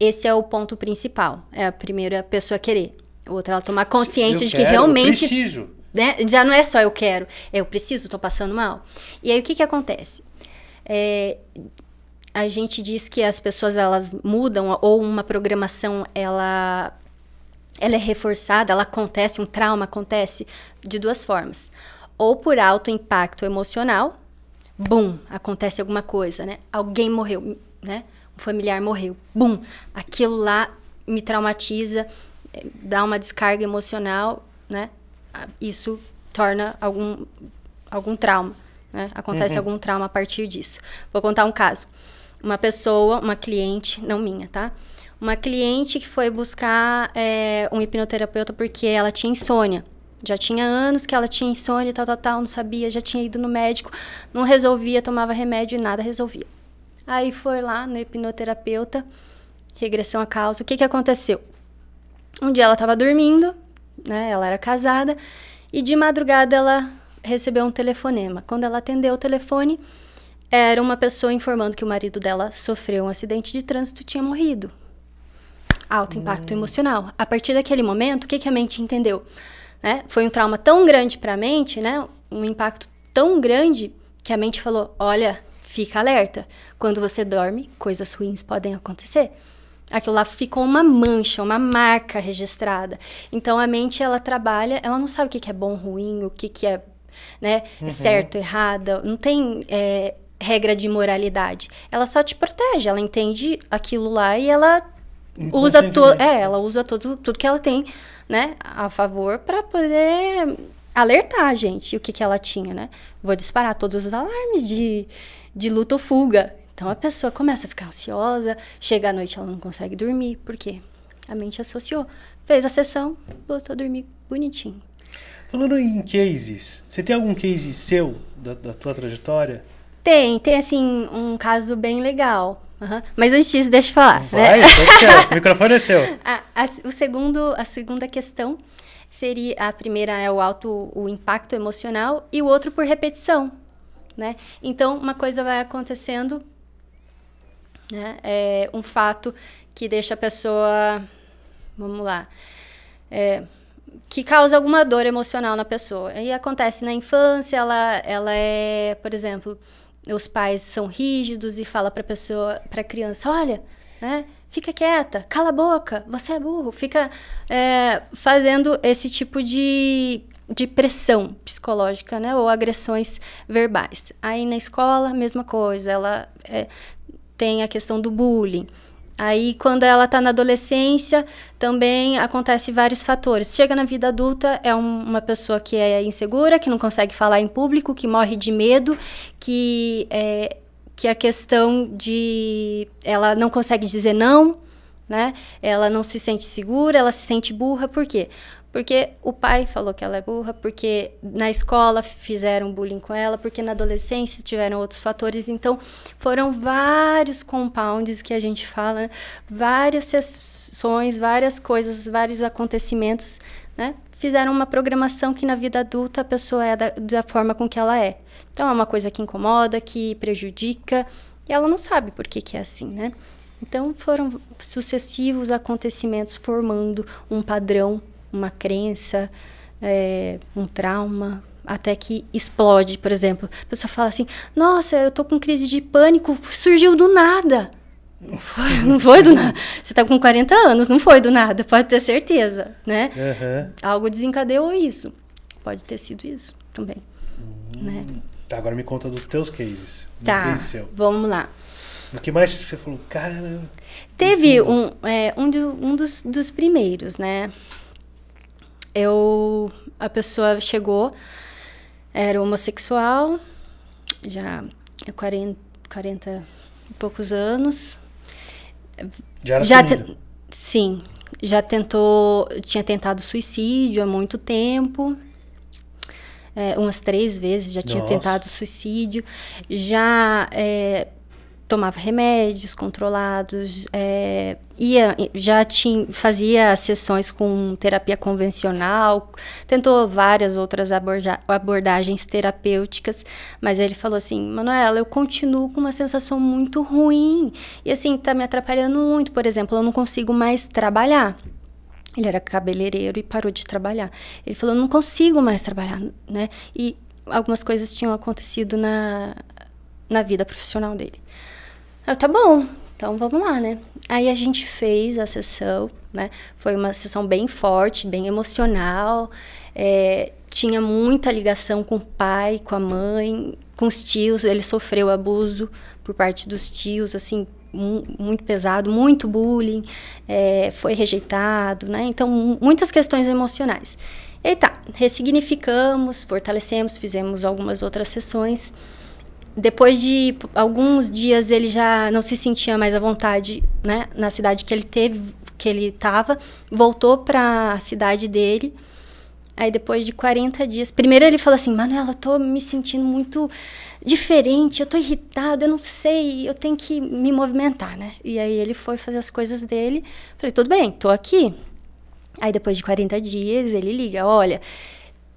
Esse é o ponto principal. É a primeira pessoa querer. Outra, ela tomar consciência eu de quero, que realmente. Eu preciso. Né, já não é só eu quero, é eu preciso, tô passando mal. E aí o que que acontece? É, a gente diz que as pessoas elas mudam ou uma programação ela ela é reforçada, ela acontece, um trauma acontece de duas formas. Ou por alto impacto emocional, bum, acontece alguma coisa, né? Alguém morreu, né? Um familiar morreu, bum, aquilo lá me traumatiza, eh, dá uma descarga emocional, né? Ah, isso torna algum algum trauma, né? Acontece uhum. algum trauma a partir disso. Vou contar um caso. Uma pessoa, uma cliente, não minha, tá? Uma cliente que foi buscar é, um hipnoterapeuta porque ela tinha insônia. Já tinha anos que ela tinha insônia, tal, tal, tal, não sabia, já tinha ido no médico, não resolvia, tomava remédio e nada resolvia. Aí foi lá no hipnoterapeuta, regressão à causa. O que, que aconteceu? Um dia ela estava dormindo, né? Ela era casada, e de madrugada ela recebeu um telefonema. Quando ela atendeu o telefone, era uma pessoa informando que o marido dela sofreu um acidente de trânsito e tinha morrido. Alto impacto hum. emocional. A partir daquele momento, o que, que a mente entendeu? Né? Foi um trauma tão grande para a mente, né? um impacto tão grande, que a mente falou: olha, fica alerta. Quando você dorme, coisas ruins podem acontecer. Aquilo lá ficou uma mancha, uma marca registrada. Então a mente ela trabalha, ela não sabe o que, que é bom, ruim, o que, que é né, uhum. certo, errado. Não tem é, regra de moralidade. Ela só te protege, ela entende aquilo lá e ela usa todo, é, ela usa todo, tudo que ela tem, né, a favor para poder alertar a gente o que que ela tinha, né? Vou disparar todos os alarmes de de luta ou fuga. Então a pessoa começa a ficar ansiosa, chega à noite ela não consegue dormir, por quê? A mente associou, fez a sessão, voltou a dormir bonitinho. Falando em cases, você tem algum case seu da, da tua trajetória? Tem, tem assim um caso bem legal. Uhum. Mas antes disso, deixa eu falar. Né? Vai, né? o microfone é seu. A, a, o segundo, a segunda questão seria a primeira é o alto o impacto emocional e o outro por repetição, né? Então uma coisa vai acontecendo, né? É um fato que deixa a pessoa, vamos lá, é, que causa alguma dor emocional na pessoa. E acontece na infância, ela, ela é, por exemplo, os pais são rígidos e fala para pessoa, para criança, olha, né? Fica quieta, cala a boca, você é burro. Fica é, fazendo esse tipo de, de pressão psicológica, né? Ou agressões verbais. Aí na escola, mesma coisa. Ela é, tem a questão do bullying. Aí, quando ela está na adolescência, também acontece vários fatores. Chega na vida adulta, é um, uma pessoa que é insegura, que não consegue falar em público, que morre de medo, que é, que a questão de ela não consegue dizer não, né? Ela não se sente segura, ela se sente burra, por quê? Porque o pai falou que ela é burra, porque na escola fizeram bullying com ela, porque na adolescência tiveram outros fatores. Então, foram vários compounds que a gente fala, né? várias sessões, várias coisas, vários acontecimentos, né? Fizeram uma programação que na vida adulta a pessoa é da, da forma com que ela é. Então, é uma coisa que incomoda, que prejudica, e ela não sabe por que, que é assim, né? Então, foram sucessivos acontecimentos formando um padrão uma crença, é, um trauma, até que explode, por exemplo. A pessoa fala assim: Nossa, eu tô com crise de pânico, surgiu do nada. Não foi, não foi do nada. Você tá com 40 anos, não foi do nada, pode ter certeza, né? Uhum. Algo desencadeou isso. Pode ter sido isso também, hum. né? Tá, agora me conta dos teus cases. Tá, case seu. vamos lá. O que mais você falou? Cara... Teve um, é, um, do, um dos, dos primeiros, né? eu a pessoa chegou, era homossexual, já 40, 40 e poucos anos. Já era já te, Sim, já tentou, tinha tentado suicídio há muito tempo. É, umas três vezes já Nossa. tinha tentado suicídio, já é, tomava remédios controlados, é, ia, já tinha, fazia sessões com terapia convencional, tentou várias outras aborda abordagens terapêuticas, mas ele falou assim, Manuela, eu continuo com uma sensação muito ruim, e assim, tá me atrapalhando muito, por exemplo, eu não consigo mais trabalhar. Ele era cabeleireiro e parou de trabalhar. Ele falou, eu não consigo mais trabalhar, né? E algumas coisas tinham acontecido na, na vida profissional dele. Eu, ah, tá bom, então vamos lá, né? Aí a gente fez a sessão, né? Foi uma sessão bem forte, bem emocional. É, tinha muita ligação com o pai, com a mãe, com os tios. Ele sofreu abuso por parte dos tios, assim, muito pesado, muito bullying, é, foi rejeitado, né? Então, muitas questões emocionais. E tá, ressignificamos, fortalecemos, fizemos algumas outras sessões depois de alguns dias ele já não se sentia mais à vontade, né, na cidade que ele teve, que ele estava, voltou para a cidade dele. Aí depois de 40 dias, primeiro ele falou assim: "Manuela, eu tô me sentindo muito diferente, eu tô irritado, eu não sei, eu tenho que me movimentar, né?" E aí ele foi fazer as coisas dele. Falei: "Tudo bem, tô aqui." Aí depois de 40 dias, ele liga: "Olha,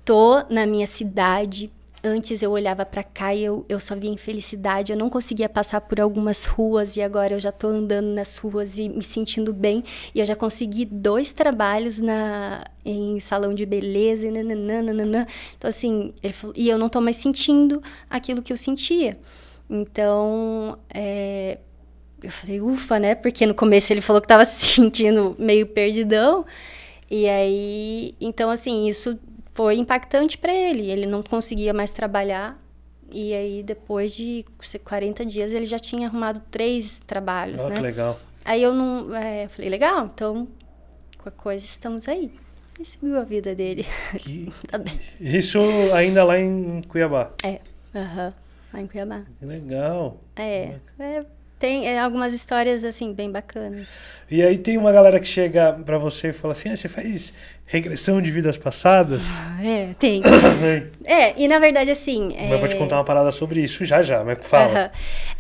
tô na minha cidade, Antes eu olhava para cá e eu, eu só via infelicidade, eu não conseguia passar por algumas ruas e agora eu já estou andando nas ruas e me sentindo bem. E eu já consegui dois trabalhos na em salão de beleza e nananana. Então, assim, falou, e eu não estou mais sentindo aquilo que eu sentia. Então, é, eu falei, ufa, né? Porque no começo ele falou que estava se sentindo meio perdidão. E aí, então, assim, isso foi impactante para ele. Ele não conseguia mais trabalhar. E aí, depois de 40 dias, ele já tinha arrumado três trabalhos, oh, né? que legal. Aí eu não... É, eu falei, legal, então, com a coisa, estamos aí. E seguiu a vida dele. Que... tá bem. Isso ainda lá em Cuiabá? É, aham. Lá em Cuiabá. Que legal. É, é tem é, algumas histórias, assim, bem bacanas. E aí tem uma galera que chega para você e fala assim, ah, você faz regressão de vidas passadas? Ah, é, tem. é, e na verdade, assim. Mas é... eu vou te é contar uma parada sobre isso já já, mas fala. Uhum.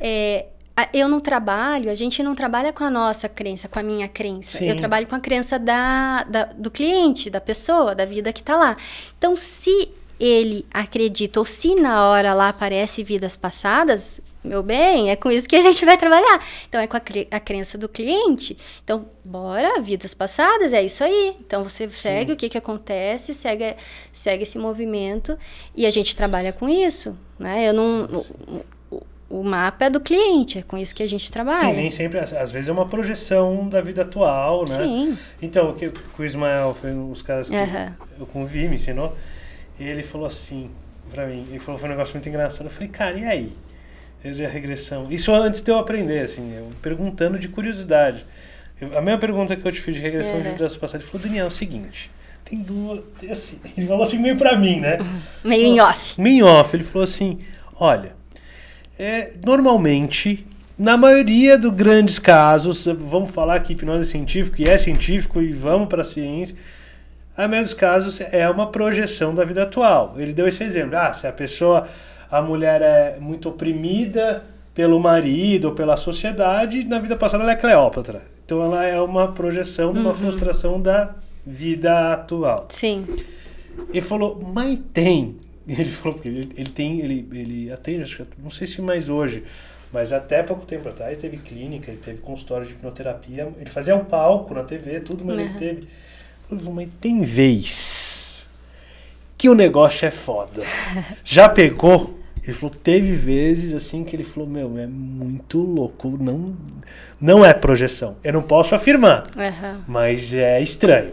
É, eu não trabalho, a gente não trabalha com a nossa crença, com a minha crença. Sim. Eu trabalho com a crença da, da, do cliente, da pessoa, da vida que está lá. Então, se ele acredita ou se na hora lá aparece vidas passadas, meu bem, é com isso que a gente vai trabalhar. Então, é com a, a crença do cliente. Então, bora, vidas passadas, é isso aí. Então, você segue Sim. o que, que acontece, segue, segue esse movimento e a gente trabalha com isso. Né? Eu não. O, o mapa é do cliente, é com isso que a gente trabalha. Sim, nem sempre, às vezes é uma projeção da vida atual, né? Sim. Então, o que o Ismael foi um dos caras que uhum. eu convivi, me ensinou, ele falou assim para mim, ele falou, foi um negócio muito engraçado. Eu falei, cara, e aí? de regressão. Isso antes de eu aprender, assim, eu perguntando de curiosidade. Eu, a mesma pergunta que eu te fiz de regressão é. de anos passado, ele falou, Daniel, é o seguinte, tem duas... Assim, ele falou assim meio pra mim, né? Meio em off. Meio em off. Ele falou assim, olha, é, normalmente... Na maioria dos grandes casos, vamos falar que hipnose é científico e é científico e vamos para a ciência, a menos casos é uma projeção da vida atual. Ele deu esse exemplo. Ah, se a pessoa a mulher é muito oprimida pelo marido, pela sociedade, e na vida passada ela é Cleópatra. Então ela é uma projeção de uma uhum. frustração da vida atual. Sim. Ele falou, mas tem. Ele falou, porque ele, ele tem, ele, ele atende, acho que, não sei se mais hoje, mas até pouco tempo atrás ele teve clínica, ele teve consultório de hipnoterapia, ele fazia um palco na TV, tudo, mas uhum. ele teve. Ele falou, mas tem vez que o negócio é foda. Já pegou? Ele falou, teve vezes assim que ele falou, meu, é muito louco, não, não é projeção. Eu não posso afirmar, uhum. mas é estranho.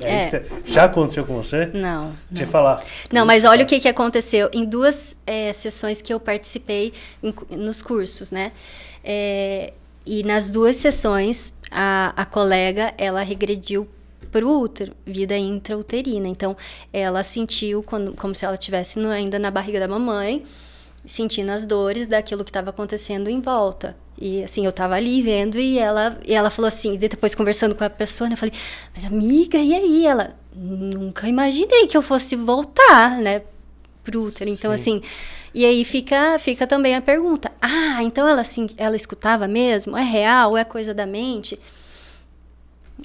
É, é. Já aconteceu com você? Não. Você não. falar? Não, mas olha o que, que aconteceu. Em duas é, sessões que eu participei em, nos cursos, né? É, e nas duas sessões, a, a colega, ela regrediu para o útero, vida intrauterina. Então, ela sentiu quando, como se ela estivesse ainda na barriga da mamãe, sentindo as dores daquilo que estava acontecendo em volta. E assim, eu estava ali vendo e ela, e ela falou assim, depois conversando com a pessoa, né, eu falei, mas amiga, e aí? Ela, nunca imaginei que eu fosse voltar, né, pro útero. Então, Sim. assim, e aí fica, fica também a pergunta, ah, então ela, assim, ela escutava mesmo? É real? É coisa da mente?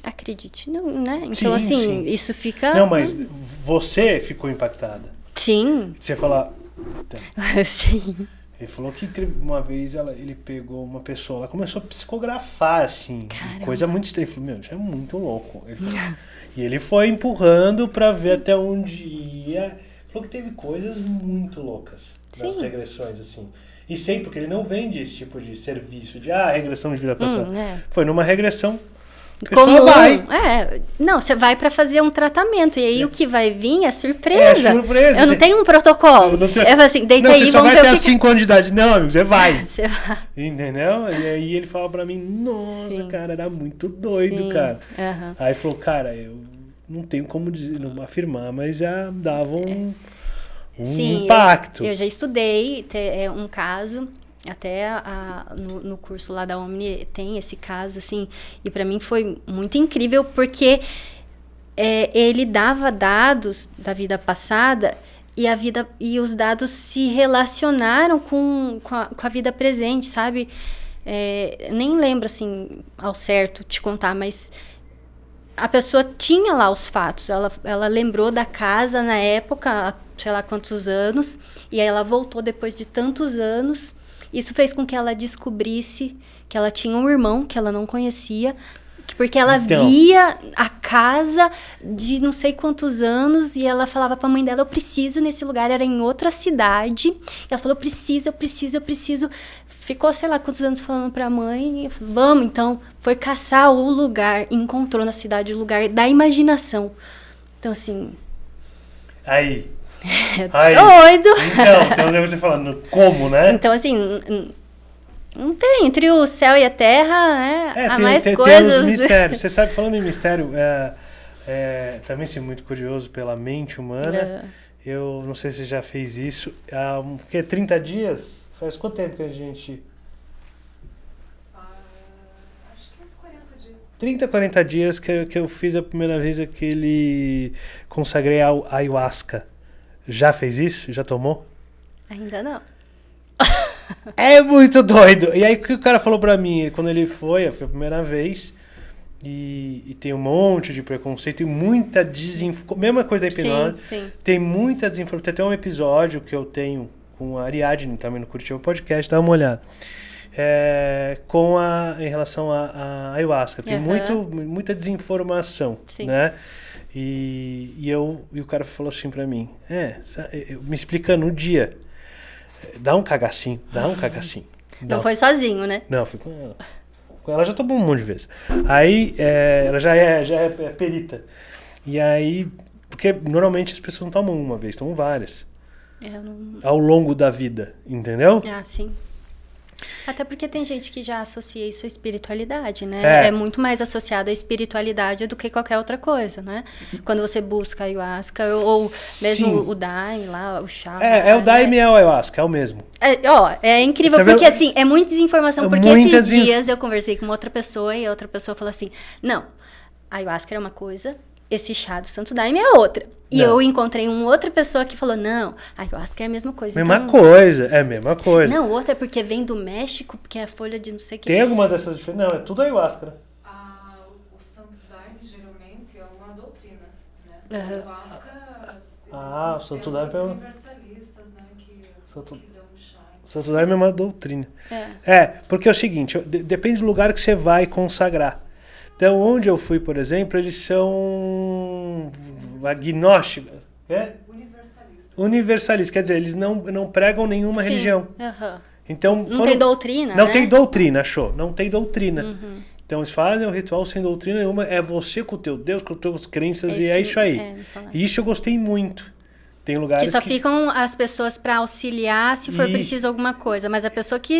acredite, não, né? Então, sim, assim, sim. isso fica. Não, mas você ficou impactada. Sim. Você fala. Tá. sim. Ele falou que uma vez ela, ele pegou uma pessoa, ela começou a psicografar, assim, coisa muito estranha. Ele falou, meu, isso é muito louco. Ele falou, e ele foi empurrando para ver até onde ia. Falou que teve coisas muito loucas nas Sim. regressões, assim. E sei, porque ele não vende esse tipo de serviço de, ah, regressão de vida passada. Hum, é. Foi numa regressão, como Vai. É, não, você vai para fazer um tratamento e aí é. o que vai vir é surpresa. É surpresa. Eu não tenho um protocolo. Eu, não tenho... eu falo assim, deita não, aí, vamos ver o que... Você só vai ter 5 anos de idade. Não, amigo, você vai. Você vai. Entendeu? E aí ele fala para mim, nossa, Sim. cara, era muito doido, Sim. cara. Uhum. Aí falou, cara, eu não tenho como dizer, não afirmar, mas já dava um, é. um Sim, impacto. Eu, eu já estudei é, um caso até a, no, no, curso lá da Omni tem esse caso, assim, e para mim foi muito incrível porque é, ele dava dados da vida passada e a vida e os dados se relacionaram com, com, a, com a vida presente, sabe? É, nem lembro assim ao certo te contar, mas a pessoa tinha lá os fatos. Ela, ela lembrou da casa na época, há sei lá quantos anos, e aí ela voltou depois de tantos anos isso fez com que ela descobrisse que ela tinha um irmão que ela não conhecia, porque ela então... via a casa de não sei quantos anos e ela falava para a mãe dela: Eu preciso nesse lugar, era em outra cidade. E ela falou: Eu preciso, eu preciso, eu preciso. Ficou, sei lá, quantos anos falando para a mãe. Falei, Vamos então. Foi caçar o lugar, encontrou na cidade o lugar da imaginação. Então, assim. Aí, Ai, Doido! Então, tem uns negócios falando, como, né? Então, assim, não tem. Entre o céu e a terra, né? É, há tem, mais tem, coisas. Tem mistérios. Você sabe, falando em mistério, é, é, também assim, muito curioso pela mente humana. É. Eu não sei se você já fez isso. Há um, que, 30 dias? Faz quanto tempo que a gente. Ah, acho que uns 40 dias. 30, 40 dias que, que eu fiz a primeira vez aquele. consagrei a ayahuasca. Já fez isso? Já tomou? Ainda não. é muito doido. E aí o que o cara falou pra mim, quando ele foi, foi a primeira vez, e, e tem um monte de preconceito e muita desinformação. Mesma coisa da hipnose. Sim, né? sim. Tem muita desinformação. Tem até um episódio que eu tenho com a Ariadne, também no Curitiba Podcast, dá uma olhada. É, com a, em relação à ayahuasca. Tem uhum. muito, muita desinformação, sim. né? Sim. E, e, eu, e o cara falou assim para mim: É, é, é me explicando o dia. Dá um cagacinho, dá um cagacinho. então Não um... foi sozinho, né? Não, fui com ela. Ela já tomou um monte de vezes. Aí, é, ela já é, já é, é perita. E aí, porque normalmente as pessoas não tomam uma vez, tomam várias. Não... Ao longo da vida, entendeu? Ah, sim. Até porque tem gente que já associa isso à espiritualidade, né? É, é muito mais associado à espiritualidade do que qualquer outra coisa, né? Quando você busca ayahuasca ou, Sim. mesmo o daime lá, o chá. É, é o né? daime é... o ayahuasca, é o mesmo. É, ó, é incrível, porque assim, é muita desinformação, é porque muita esses dias eu conversei com outra pessoa e a outra pessoa falou assim, não, ayahuasca é uma coisa, esse chá do Santo Daime é outra. E não. eu encontrei uma outra pessoa que falou: não, ayahuasca é a mesma coisa. Mesma então, coisa, é a mesma coisa. Não, outra é porque vem do México, porque é a folha de não sei o que. Tem é. alguma dessas diferenças? Não, é tudo ayahuasca, né? Ah, o Santo Daime geralmente é uma doutrina, né? Uhum. Ayahuasca. Ah, o Santo Daime é um. Né, que, Santo... que dão chá. Santo então. Daime é uma doutrina. É. é, porque é o seguinte: depende do lugar que você vai consagrar. Então, onde eu fui, por exemplo, eles são agnósticos. É? Universalistas. Universalistas, quer dizer, eles não, não pregam nenhuma Sim. religião. Uhum. Então, não quando... tem doutrina. Não né? tem doutrina, achou? Não tem doutrina. Uhum. Então eles fazem o ritual sem doutrina nenhuma, é você com o teu Deus, com as tuas crenças, é e é isso aí. É, e isso eu gostei muito. Tem lugares que só que... ficam as pessoas para auxiliar se for e... preciso alguma coisa, mas a pessoa que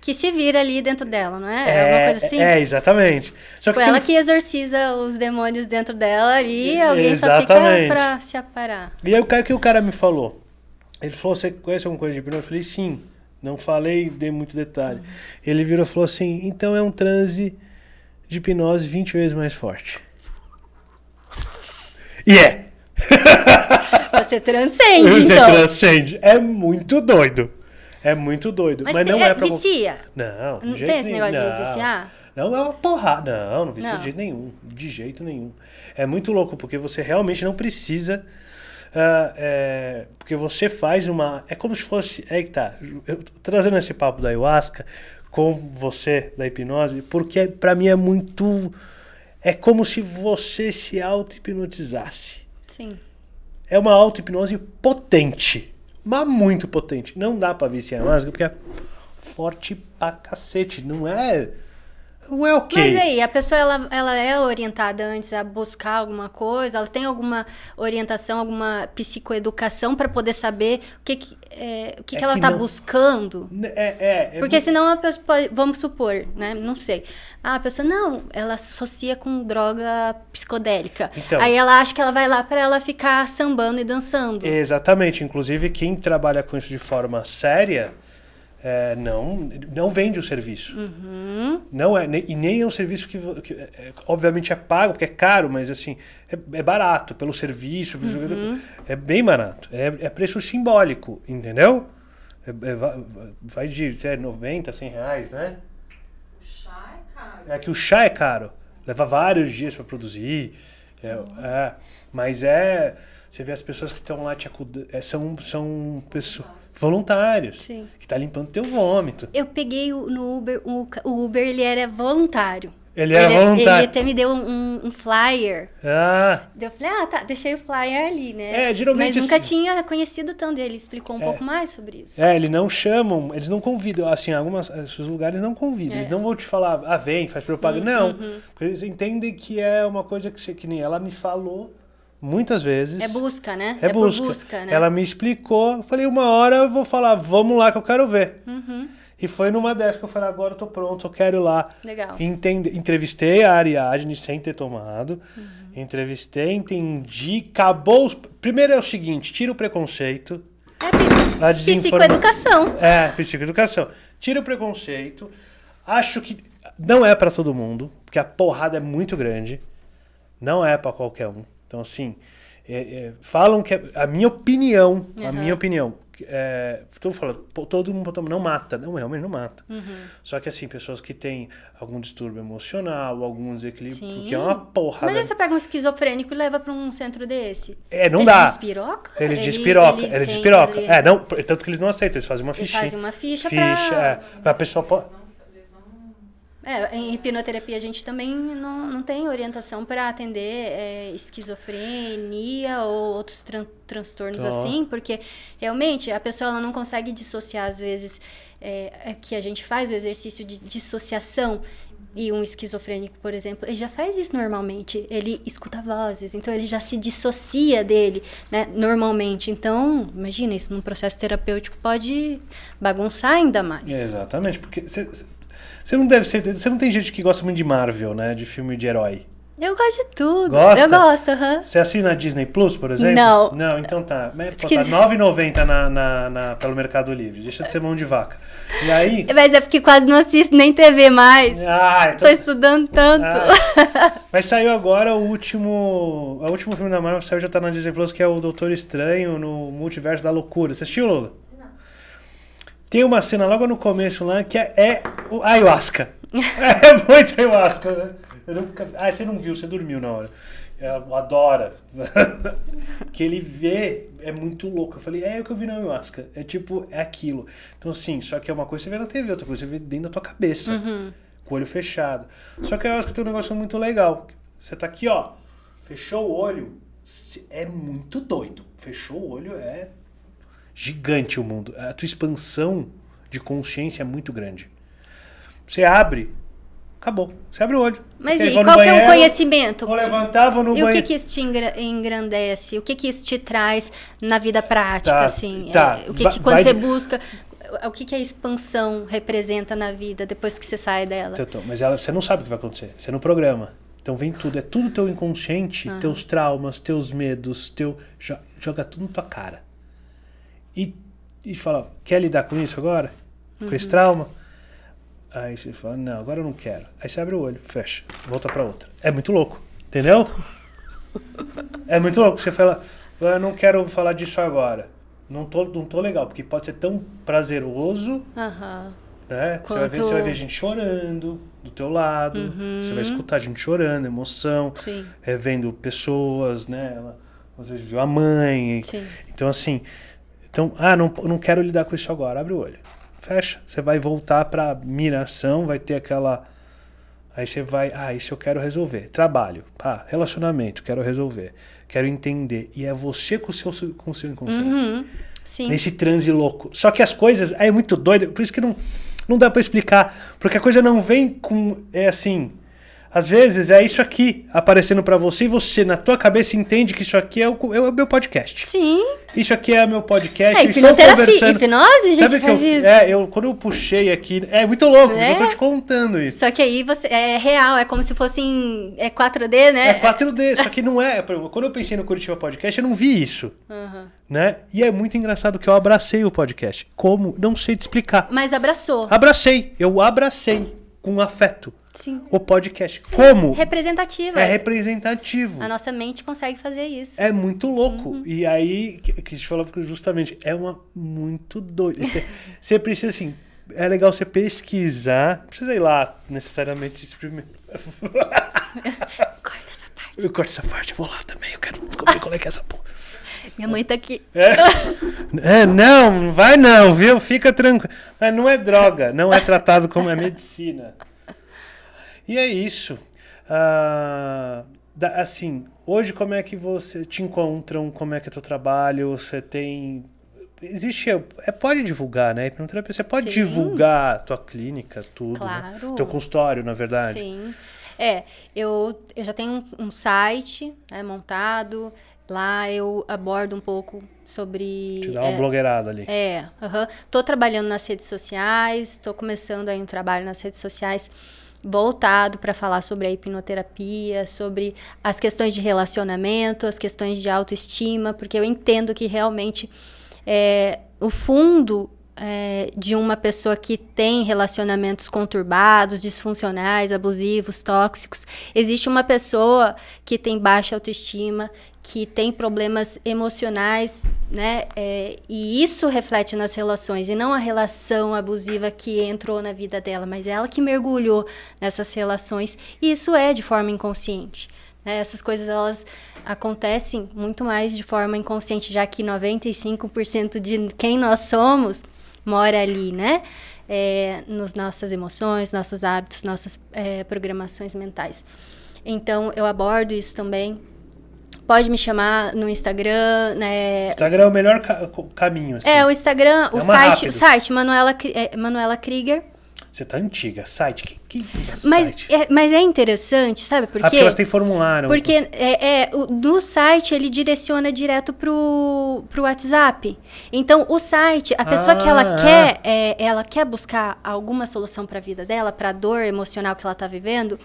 que se vira ali dentro dela, não é? É, é uma coisa assim? É, exatamente. Só tipo, que ela que exorciza os demônios dentro dela e alguém exatamente. só fica pra se aparar. E aí o cara que o cara me falou? Ele falou, você conhece alguma coisa de hipnose? Eu falei, sim. Não falei, dei muito detalhe. Uhum. Ele virou e falou assim, então é um transe de hipnose 20 vezes mais forte. E yeah. é! Você transcende, Você então. transcende. É muito doido. É muito doido. Mas, mas tem, não é, é pra... Vicia. Não, não tem esse negócio não. de viciar? Não, é uma porrada. Não, não vicia não. de jeito nenhum. De jeito nenhum. É muito louco, porque você realmente não precisa... Uh, é, porque você faz uma... É como se fosse... É que tá. Eu trazendo esse papo da Ayahuasca com você, da hipnose, porque para mim é muito... É como se você se auto-hipnotizasse. Sim. É uma auto-hipnose potente mas muito potente. Não dá para viciar em mágica porque é forte pra cacete. Não é é Mas aí, a pessoa ela, ela é orientada antes a buscar alguma coisa? Ela tem alguma orientação, alguma psicoeducação para poder saber o que, que é, o que, é que ela está não... buscando? É, é, é, Porque senão a pessoa, vamos supor, né? Não sei. Ah, a pessoa, não, ela associa com droga psicodélica. Então, aí ela acha que ela vai lá para ela ficar sambando e dançando. Exatamente. Inclusive, quem trabalha com isso de forma séria é, não, não vende o serviço. Uhum. Não é, e nem é um serviço que, que é, é, obviamente é pago, porque é caro, mas assim, é, é barato pelo serviço. Uhum. É bem barato. É, é preço simbólico, entendeu? É, vai de é, 90, 100 reais, né? O chá é caro. É que o chá é caro. Leva vários dias para produzir. Uhum. mas é. Você vê as pessoas que estão lá te acudando. são, são pessoas voluntários. Sim. Que tá limpando teu vômito. Eu peguei no Uber, o, o, Uber ele era voluntário. Ele era ele, é- voluntário. Ele até me deu um, um flyer. Ah. Eu falei, ah, tá, deixei o flyer ali, né? É, geralmente. Mas nunca assim. tinha conhecido tanto. Ele explicou um é, pouco mais sobre isso. É, eles não chamam, eles não convidam. Assim, alguns lugares não convidam. É. Eles não vão te falar, ah, vem, faz propaganda. Uhum, não. Uhum. Eles entendem que é uma coisa que, você, que nem ela me falou muitas vezes. É busca, né? É, é busca. busca né? Ela me explicou, falei, uma hora eu vou falar, vamos lá que eu quero ver. Uhum. E foi numa dessas que eu falei, agora eu tô pronto, eu quero ir lá. Legal. Entende, entrevistei a Ariadne sem ter tomado. Uhum. Entrevistei, entendi, acabou. Os... Primeiro é o seguinte, tira o preconceito. É psico... a psicoeducação. É, psicoeducação. Tira o preconceito. Acho que não é para todo mundo, porque a porrada é muito grande. Não é para qualquer um. Então, assim, é, é, falam que é a minha opinião, uhum. a minha opinião, é, todo, todo mundo não mata, não, realmente não mata. Uhum. Só que assim, pessoas que têm algum distúrbio emocional, algum desequilíbrio, que porque é uma porra. Imagina você pega um esquizofrênico e leva pra um centro desse. É, não ele dá. Despiroca? Ele, ele despiroca, ele, ele despiroca. É, não, tanto que eles não aceitam, eles fazem uma fichinha. Eles fazem uma ficha, ficha pra... É, pra pessoa... É, em hipnoterapia a gente também não, não tem orientação para atender é, esquizofrenia ou outros tran transtornos tá. assim, porque realmente a pessoa ela não consegue dissociar às vezes é, é, que a gente faz o exercício de dissociação e um esquizofrênico, por exemplo, ele já faz isso normalmente. Ele escuta vozes, então ele já se dissocia dele, né? Normalmente. Então, imagina isso num processo terapêutico pode bagunçar ainda mais. É, exatamente, porque cê, cê você não deve ser. Você não tem gente que gosta muito de Marvel, né? De filme de herói. Eu gosto de tudo. Gosta? Eu gosto, aham. Uhum. Você assina a Disney Plus, por exemplo? Não. Não, então tá. pô, tá 9,90 na, na, na, pelo Mercado Livre. Deixa de ser mão de vaca. E aí... Mas é porque quase não assisto nem TV mais. Ah, então... Tô estudando tanto. Ah. Mas saiu agora o último... O último filme da Marvel saiu já tá na Disney Plus, que é o Doutor Estranho no Multiverso da Loucura. Você assistiu, Lula? Tem uma cena logo no começo lá que é, é o ayahuasca. é muito ayahuasca, né? Nunca... Ah, você não viu, você dormiu na hora. É, Ela adora. que ele vê, é muito louco. Eu falei, é, é o que eu vi na ayahuasca. É tipo, é aquilo. Então, assim, só que é uma coisa que você vê na TV, outra coisa você vê dentro da tua cabeça. Uhum. Com o olho fechado. Só que a ayahuasca tem um negócio muito legal. Você tá aqui, ó, fechou o olho, é muito doido. Fechou o olho, é gigante o mundo. A tua expansão de consciência é muito grande. Você abre, acabou. Você abre o olho. Mas e, e qual banheiro, é o conhecimento? Eu levantava no e banheiro. o que, que isso te engrandece? O que, que isso te traz na vida prática, tá, assim? Tá. É, o que, que quando vai... você busca... O que, que a expansão representa na vida depois que você sai dela? Então, então, mas ela, você não sabe o que vai acontecer. Você não programa. Então vem tudo. É tudo teu inconsciente, uhum. teus traumas, teus medos, teu... Joga tudo na tua cara e, e fala, quer lidar com isso agora? Uhum. Com esse trauma? Aí você fala, não, agora eu não quero. Aí você abre o olho, fecha, volta para outra. É muito louco, entendeu? É muito louco. Você fala, ah, eu não quero falar disso agora. Não tô, não tô legal, porque pode ser tão prazeroso. Uhum. Né? Quanto... Você, vai ver, você vai ver gente chorando do teu lado. Uhum. Você vai escutar gente chorando, emoção. Sim. É, vendo pessoas, né? Ela, às vezes viu a mãe. Sim. Então, assim, então, ah, não, não quero lidar com isso agora. Abre o olho. Fecha. Você vai voltar para miração, vai ter aquela. Aí você vai, ah, isso eu quero resolver. Trabalho, ah, relacionamento, quero resolver. Quero entender. E é você com o seu, com o seu inconsciente. Uhum. Sim. Nesse transe louco. Só que as coisas, é muito doido, por isso que não, não dá para explicar. Porque a coisa não vem com, é assim, às vezes é isso aqui aparecendo para você e você, na tua cabeça, entende que isso aqui é o, é o meu podcast. Sim. Isso aqui é meu podcast. É, eu estou conversando. Hipnose, a gente Sabe faz que eu, isso. É, eu, quando eu puxei aqui. É muito louco, é. eu tô te contando isso. Só que aí você é real, é como se fosse em é 4D, né? É 4D, só que não é. Quando eu pensei no Curitiba Podcast, eu não vi isso. Uhum. Né? E é muito engraçado que eu abracei o podcast. Como? Não sei te explicar. Mas abraçou. Abracei. Eu abracei com afeto. Sim. o podcast. Sim. Como? Representativo. É representativo. A nossa mente consegue fazer isso. É muito louco. Uhum. E aí, que, que a gente falou justamente, é uma muito doida. Você, você precisa, assim, é legal você pesquisar. Não precisa ir lá necessariamente experimentar. Corta essa parte. Eu corto essa parte, eu vou lá também. Eu quero descobrir qual é que é essa porra. Minha mãe tá aqui. É, é, não vai não, viu? Fica tranquilo. Mas não é droga, não é tratado como é medicina. E é isso. Ah, assim, hoje como é que você te encontram? Como é que é teu trabalho? Você tem existe é, pode divulgar né hipnoterapia você pode Sim. divulgar a tua clínica tudo né? claro. né? teu consultório na verdade Sim. é eu, eu já tenho um, um site né, montado lá eu abordo um pouco sobre te dá uma é, blogueirada ali é uh tô trabalhando nas redes sociais tô começando aí um trabalho nas redes sociais voltado para falar sobre a hipnoterapia, sobre as questões de relacionamento, as questões de autoestima, porque eu entendo que realmente é, o fundo é, de uma pessoa que tem relacionamentos conturbados, disfuncionais, abusivos, tóxicos. Existe uma pessoa que tem baixa autoestima, que tem problemas emocionais, né? É, e isso reflete nas relações, e não a relação abusiva que entrou na vida dela, mas é ela que mergulhou nessas relações. E isso é de forma inconsciente. Né? Essas coisas, elas acontecem muito mais de forma inconsciente, já que 95% de quem nós somos mora ali, né? É, nos nossas emoções, nossos hábitos, nossas é, programações mentais. Então, eu abordo isso também. Pode me chamar no Instagram, né? Instagram é o melhor ca caminho. Assim. É, o Instagram, é o site, rápido. o site Manuela, é, Manuela Krieger. Você tá antiga, site. Quem, quem usa mas, é, site? É, mas é interessante, sabe por quê? Ah, porque elas têm formulário. Né? Porque é, é, o, do site ele direciona direto pro, pro WhatsApp. Então, o site, a pessoa ah, que ela ah, é. quer, é, ela quer buscar alguma solução para a vida dela, para a dor emocional que ela tá vivendo,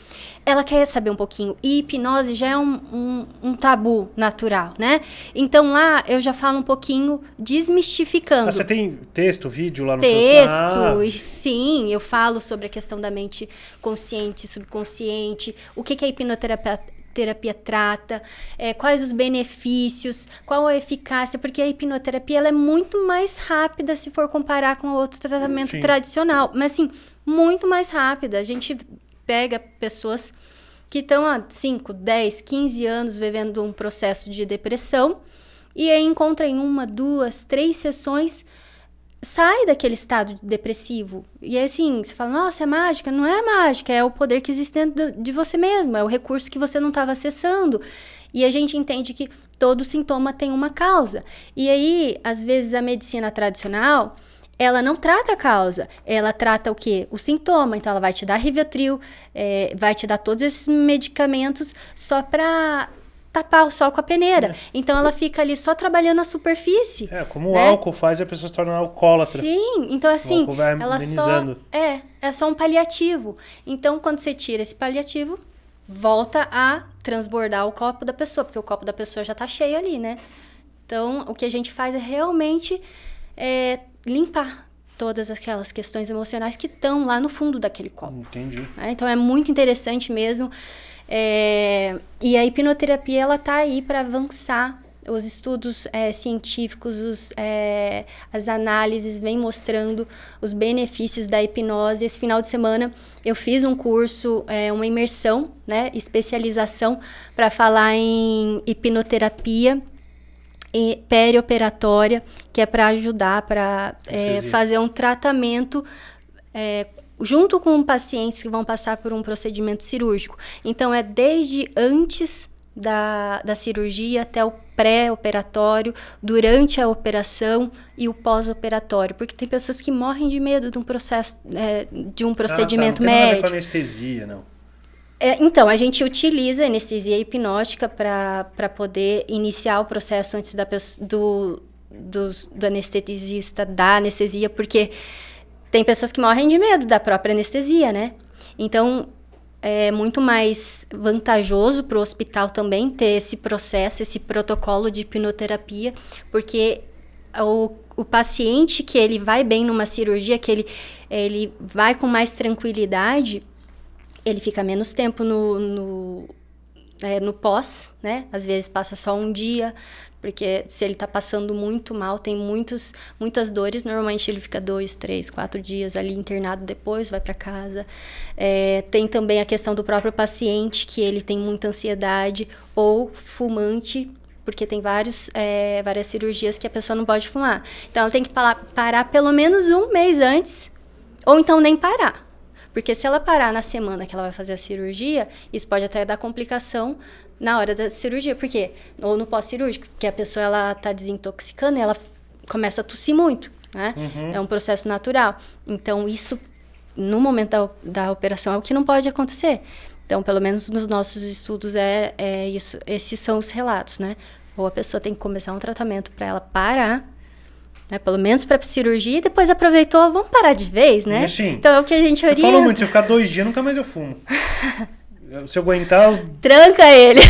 ela quer saber um pouquinho. E hipnose já é um, um, um tabu natural, né? Então lá eu já falo um pouquinho desmistificando. Ah, você tem texto, vídeo lá no Texto, teu... sim. Eu falo sobre a questão da mente consciente, subconsciente, o que, que a hipnoterapia terapia trata, é, quais os benefícios, qual a eficácia, porque a hipnoterapia ela é muito mais rápida se for comparar com outro tratamento Sim. tradicional, mas assim, muito mais rápida. A gente pega pessoas que estão há 5, 10, 15 anos vivendo um processo de depressão e aí encontra em uma, duas, três sessões sai daquele estado depressivo. E assim, você fala, nossa, é mágica. Não é mágica, é o poder que existe dentro de você mesmo, é o recurso que você não estava acessando. E a gente entende que todo sintoma tem uma causa. E aí, às vezes, a medicina tradicional ela não trata a causa, ela trata o que? O sintoma. Então, ela vai te dar Rivotril, é, vai te dar todos esses medicamentos só para tapar o sol com a peneira. É. Então ela fica ali só trabalhando a superfície. É, como né? o álcool faz a pessoa se tornar alcoólatra. Sim, então assim, ela só é, é só um paliativo. Então quando você tira esse paliativo, volta a transbordar o copo da pessoa, porque o copo da pessoa já tá cheio ali, né? Então o que a gente faz é realmente é, limpar todas aquelas questões emocionais que estão lá no fundo daquele copo. Entendi. Né? Então é muito interessante mesmo. É... E a hipnoterapia ela está aí para avançar os estudos é, científicos, os, é, as análises vêm mostrando os benefícios da hipnose. Esse final de semana eu fiz um curso, é, uma imersão, né, especialização para falar em hipnoterapia perioperatória, que é para ajudar, para é, fazer um tratamento é, junto com pacientes que vão passar por um procedimento cirúrgico. Então, é desde antes da, da cirurgia até o pré-operatório, durante a operação e o pós-operatório, porque tem pessoas que morrem de medo de um processo, é, de um procedimento ah, tá. não médico. Não tem nada a ver com anestesia, não. É, então, a gente utiliza anestesia hipnótica para poder iniciar o processo antes da, do, do, do anestesista da anestesia, porque tem pessoas que morrem de medo da própria anestesia, né? Então, é muito mais vantajoso para o hospital também ter esse processo, esse protocolo de hipnoterapia, porque o, o paciente que ele vai bem numa cirurgia, que ele, ele vai com mais tranquilidade, ele fica menos tempo no, no, é, no pós, né? Às vezes passa só um dia, porque se ele está passando muito mal, tem muitos, muitas dores, normalmente ele fica dois, três, quatro dias ali internado depois, vai para casa. É, tem também a questão do próprio paciente, que ele tem muita ansiedade, ou fumante, porque tem vários, é, várias cirurgias que a pessoa não pode fumar. Então ela tem que parar, parar pelo menos um mês antes, ou então nem parar. Porque se ela parar na semana que ela vai fazer a cirurgia, isso pode até dar complicação na hora da cirurgia, porque ou no pós-cirúrgico, que a pessoa ela tá desintoxicando e ela começa a tossir muito, né? Uhum. É um processo natural. Então isso no momento da, da operação é o que não pode acontecer. Então, pelo menos nos nossos estudos é, é isso, esses são os relatos, né? Ou a pessoa tem que começar um tratamento para ela parar né? Pelo menos para cirurgia e depois aproveitou, vamos parar de vez, né? Sim. Então é o que a gente orienta. Falou muito, se eu ficar dois dias, nunca mais eu fumo. se eu aguentar. Eu... Tranca ele!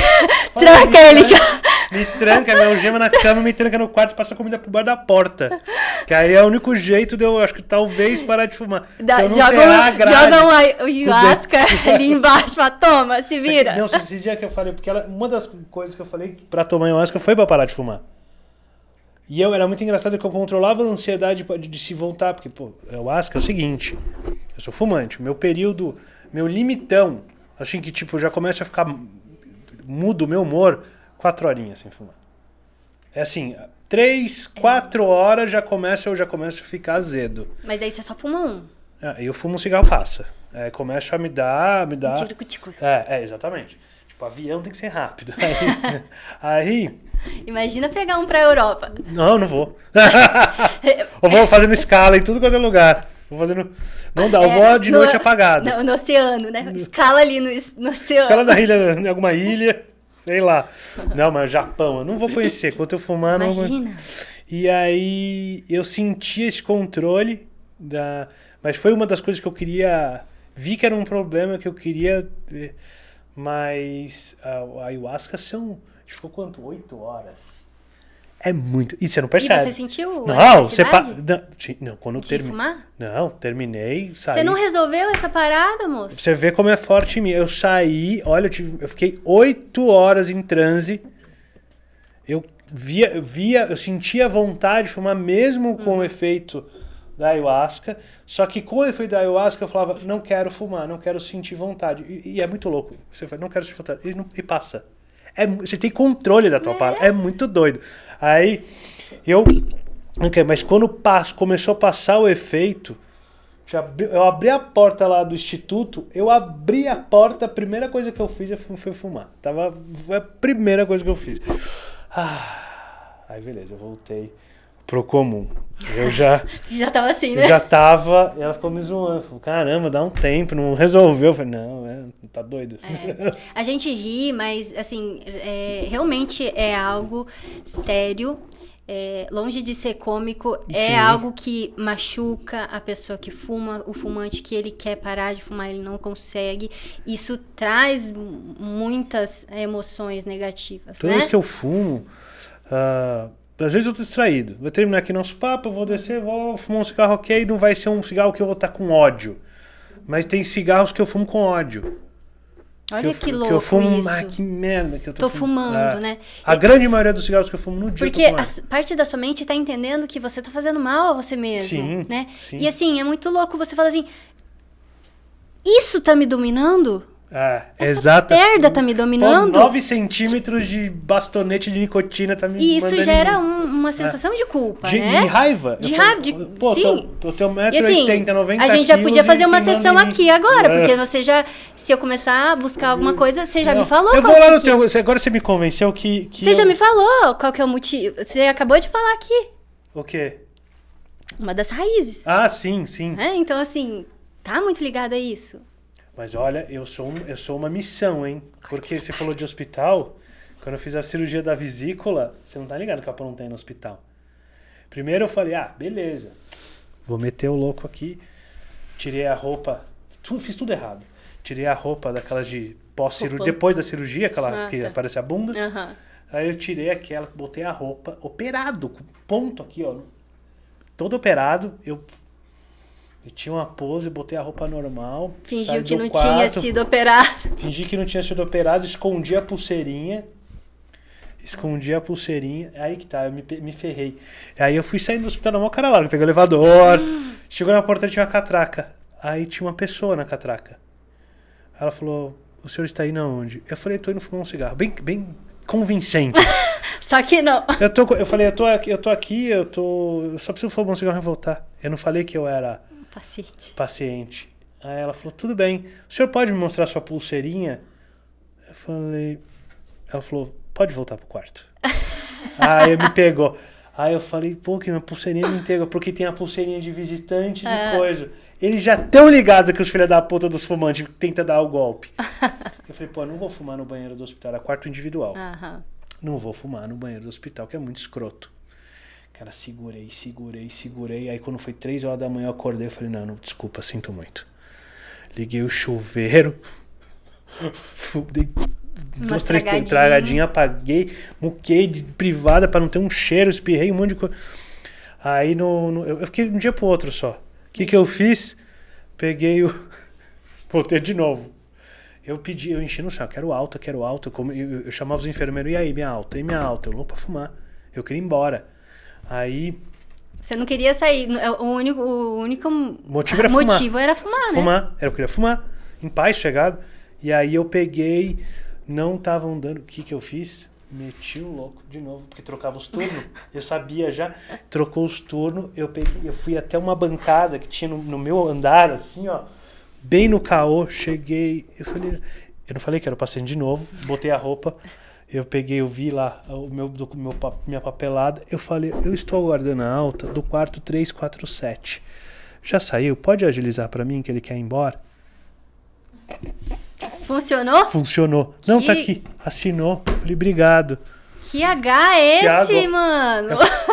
Fala, tranca me ele! Tranca, né? me tranca, me algema na cama, me tranca no quarto, passa comida pro bar da porta. Que aí é o único jeito de eu, acho que talvez, parar de fumar. se eu não joga, zerar, um, grade, joga ayahuasca ali embaixo, fala, toma, se vira. Não, esse dia que eu falei, porque ela, uma das coisas que eu falei pra tomar ayahuasca foi pra parar de fumar. E eu era muito engraçado que eu controlava a ansiedade de se voltar, porque, pô, eu acho que é o seguinte, eu sou fumante, meu período, meu limitão, assim que, tipo, já começa a ficar, mudo o meu humor, quatro horinhas sem fumar. É assim, três, é. quatro horas já começa, eu já começo a ficar azedo. Mas daí você só fuma um. É, eu fumo um cigarro passa. É, começa a me dar, me dar... Um É, é, exatamente. Tipo, avião tem que ser rápido. Aí. aí Imagina pegar um pra Europa. Não, não vou. Ou vou fazendo escala em tudo quanto é lugar. Vou fazendo. Não dá, eu é, vou de no, noite apagado. No, no, oceano, né? Escala ali no, no oceano. Escala na ilha, em alguma ilha. Sei lá. Não, mas Japão, eu não vou conhecer. Quanto eu fumar, não Imagina. Vou... E aí eu senti esse controle da. Mas foi uma das coisas que eu queria. Vi que era um problema que eu queria mas a, ayahuasca são. ficou quanto? Oito horas. É muito. E você não percebe. E você sentiu? Não, você pa... não, não, quando de eu termi... fumar? Não, terminei, saí. Você não resolveu essa parada, moço? Você vê como é forte em mim. Eu saí, olha, eu, tive... eu fiquei oito horas em transe. Eu via, eu via, eu sentia vontade de fumar mesmo com o uhum. efeito da ayahuasca, só que com o efeito da ayahuasca eu falava, não quero fumar, não quero sentir vontade. E, e é muito louco. Você fala, não quero sentir vontade. E, não, e passa. É, você tem controle da tua é. parada. É muito doido. Aí eu. Okay, mas quando passo, começou a passar o efeito, eu abri a porta lá do instituto, eu abri a porta, a primeira coisa que eu fiz é foi fumar. Tava, foi a primeira coisa que eu fiz. Ah, aí beleza, eu voltei comum. Eu já. Você já tava assim, né? já tava. E ela ficou me zoando. Falou, caramba, dá um tempo, não resolveu. Eu falei, não, é, tá doido. É. A gente ri, mas, assim, é, realmente é algo sério. É, longe de ser cômico, é Sim. é algo que machuca a pessoa que fuma, o fumante que ele quer parar de fumar, ele não consegue. Isso traz muitas emoções negativas. Tudo né? que eu fumo, uh às vezes eu tô distraído. Vou terminar aqui nosso papo, vou descer, vou fumar um cigarro ok. Não vai ser um cigarro que eu vou estar tá com ódio. Mas tem cigarros que eu fumo com ódio. Olha que, eu, que louco que eu fumo, isso. Ah, que merda que eu tô, tô fumando. fumando né? Ah, a e... grande maioria dos cigarros que eu fumo no dia. Porque a parte da sua mente tá entendendo que você tá fazendo mal a você mesmo. Sim, né? Sim. E assim, é muito louco você fala assim. Isso tá me dominando? É, exato. merda tipo, tá me dominando. Pô, 9 centímetros de bastonete de nicotina tá me E isso gera um, uma é. sensação é. de culpa, de, né? De raiva. De raiva, de... Pô, sim. Tô, tô, tô 1,80m, assim, 90 A gente já podia fazer uma sessão aqui agora, é. porque você já... Se eu começar a buscar alguma uhum. coisa, você já Não. me falou. Eu vou lá no que... teu... Agora você me convenceu que... que você eu... já me falou qual que é o motivo. Você acabou de falar aqui. O quê? Uma das raízes. Ah, sim, sim. É, então, assim, tá muito ligado a isso. Mas olha, eu sou, um, eu sou uma missão, hein? Porque você falou de hospital, quando eu fiz a cirurgia da vesícula, você não tá ligado que a não tem no hospital. Primeiro eu falei, ah, beleza, vou meter o louco aqui. Tirei a roupa, fiz tudo errado. Tirei a roupa daquelas de pós-cirurgia, depois da cirurgia, aquela ah, que tá. aparece a bunda. Uhum. Aí eu tirei aquela, botei a roupa, operado, com ponto aqui, ó. Todo operado, eu eu tinha uma pose, botei a roupa normal. Fingiu que não quarto, tinha sido operado. Fingi que não tinha sido operado, escondi a pulseirinha. Escondi a pulseirinha. É aí que tá, eu me, me ferrei. Aí eu fui saindo do hospital na mão, cara larga, peguei o elevador. Hum. Chegou na porta, tinha uma catraca. Aí tinha uma pessoa na catraca. Ela falou, o senhor está indo aonde? Eu falei, tô indo fumar um cigarro. Bem, bem convincente. Só que não. Eu, tô, eu falei, eu tô, aqui, eu tô aqui, eu tô. Eu só preciso fumar um cigarro e voltar. Eu não falei que eu era Paciente. Paciente. Aí ela falou, tudo bem, o senhor pode me mostrar sua pulseirinha? Eu falei... Ela falou, pode voltar pro quarto. Aí me pegou. Aí eu falei, pô, que minha pulseirinha não inteira, porque tem a pulseirinha de visitante e é. de ah. coisa. Eles já tão ligados que os filhos da puta dos fumantes tenta dar o golpe. eu falei, pô, não vou fumar no banheiro do hospital, é quarto individual. Não vou fumar no banheiro do hospital, que é muito escroto. Cara, segurei, segurei, segurei. Aí quando foi três horas da manhã eu acordei e falei, não, não, desculpa, sinto muito. Liguei o chuveiro. fudei duas, três tragadinhas, né? apaguei, muquei de privada para não ter um cheiro, espirrei um monte de coisa. Aí no, no, eu fiquei de um dia pro outro só. O que, que eu fiz? Peguei o. Voltei de novo. Eu pedi, eu enchi no chão, quero alta, quero alta. Eu, eu, eu chamava os enfermeiros, e aí, minha alta, e minha alta? Eu louco pra fumar. Eu queria ir embora. Aí. Você não queria sair. É, o único, o único motivo, era, motivo fumar. era fumar. né? Fumar. Eu queria fumar. Em paz, chegado. E aí eu peguei. Não estavam andando O que, que eu fiz? Meti o louco de novo, porque trocava os turnos. Eu sabia já. Trocou os turnos. Eu, peguei, eu fui até uma bancada que tinha no, no meu andar, assim, ó. Bem no caô. Cheguei. Eu falei. Eu não falei que era o paciente de novo. Botei a roupa. Eu peguei, eu vi lá o meu, do, meu minha papelada, eu falei, eu estou aguardando a alta do quarto 347. Já saiu? Pode agilizar para mim que ele quer ir embora? Funcionou? Funcionou. Que... Não, tá aqui. Assinou. Falei, obrigado. Que H é esse, água. mano?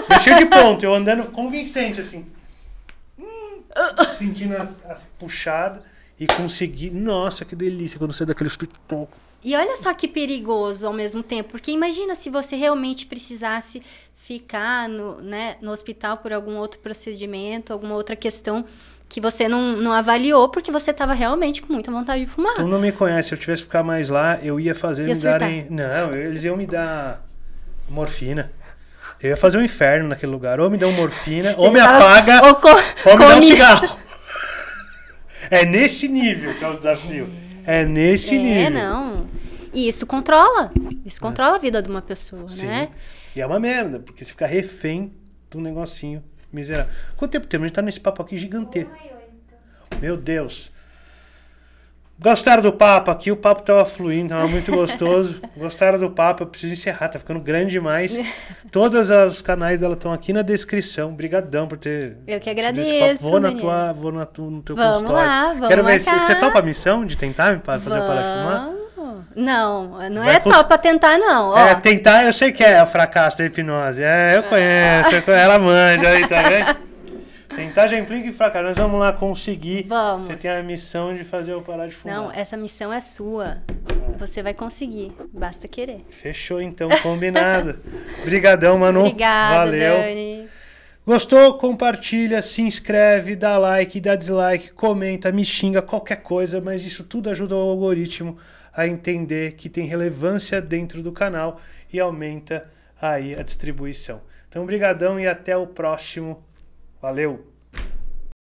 Tá cheio de ponto, eu andando convincente, assim. Hum, sentindo as, as puxadas e consegui. Nossa, que delícia quando sai daquele espetáculo. E olha só que perigoso ao mesmo tempo, porque imagina se você realmente precisasse ficar no, né, no hospital por algum outro procedimento, alguma outra questão que você não, não avaliou porque você estava realmente com muita vontade de fumar. Tu não me conhece, se eu tivesse que ficar mais lá, eu ia fazer ia me darem. Não, eles iam me dar morfina. Eu ia fazer um inferno naquele lugar. Ou me dão morfina, você ou me tava... apaga, ou, co... ou me dá um cigarro. é nesse nível que é o desafio. É nesse é, nível. É, não. E isso controla. Isso é. controla a vida de uma pessoa, Sim. né? E é uma merda, porque você fica refém de um negocinho miserável. Quanto tempo temos? A gente tá nesse papo aqui gigante. Meu Deus. Gostaram do papo aqui? O papo estava fluindo, estava muito gostoso. Gostaram do papo? Eu preciso encerrar, tá ficando grande demais. Todos os canais dela estão aqui na descrição. Obrigadão por ter. Eu que agradeço. Vou na tua, vou na tu, no teu vamos consultório. Lá, vamos Quero ver marcar. você topa a missão de tentar fazer vamos. para fumar. Não, não Vai é topa tentar, não. Ó. É, tentar eu sei que é o fracasso da hipnose. É, eu ah. conheço, ela manja aí, tá vendo? já implica e fraca. Nós vamos lá conseguir. Vamos. Você tem a missão de fazer eu parar de fumar. Não, essa missão é sua. Uhum. Você vai conseguir, basta querer. Fechou então, combinado. Obrigadão, Manu. Obrigado, Valeu. Dani. Gostou? Compartilha, se inscreve, dá like, dá dislike, comenta, me xinga, qualquer coisa, mas isso tudo ajuda o algoritmo a entender que tem relevância dentro do canal e aumenta aí a distribuição. Então, brigadão e até o próximo Valeu!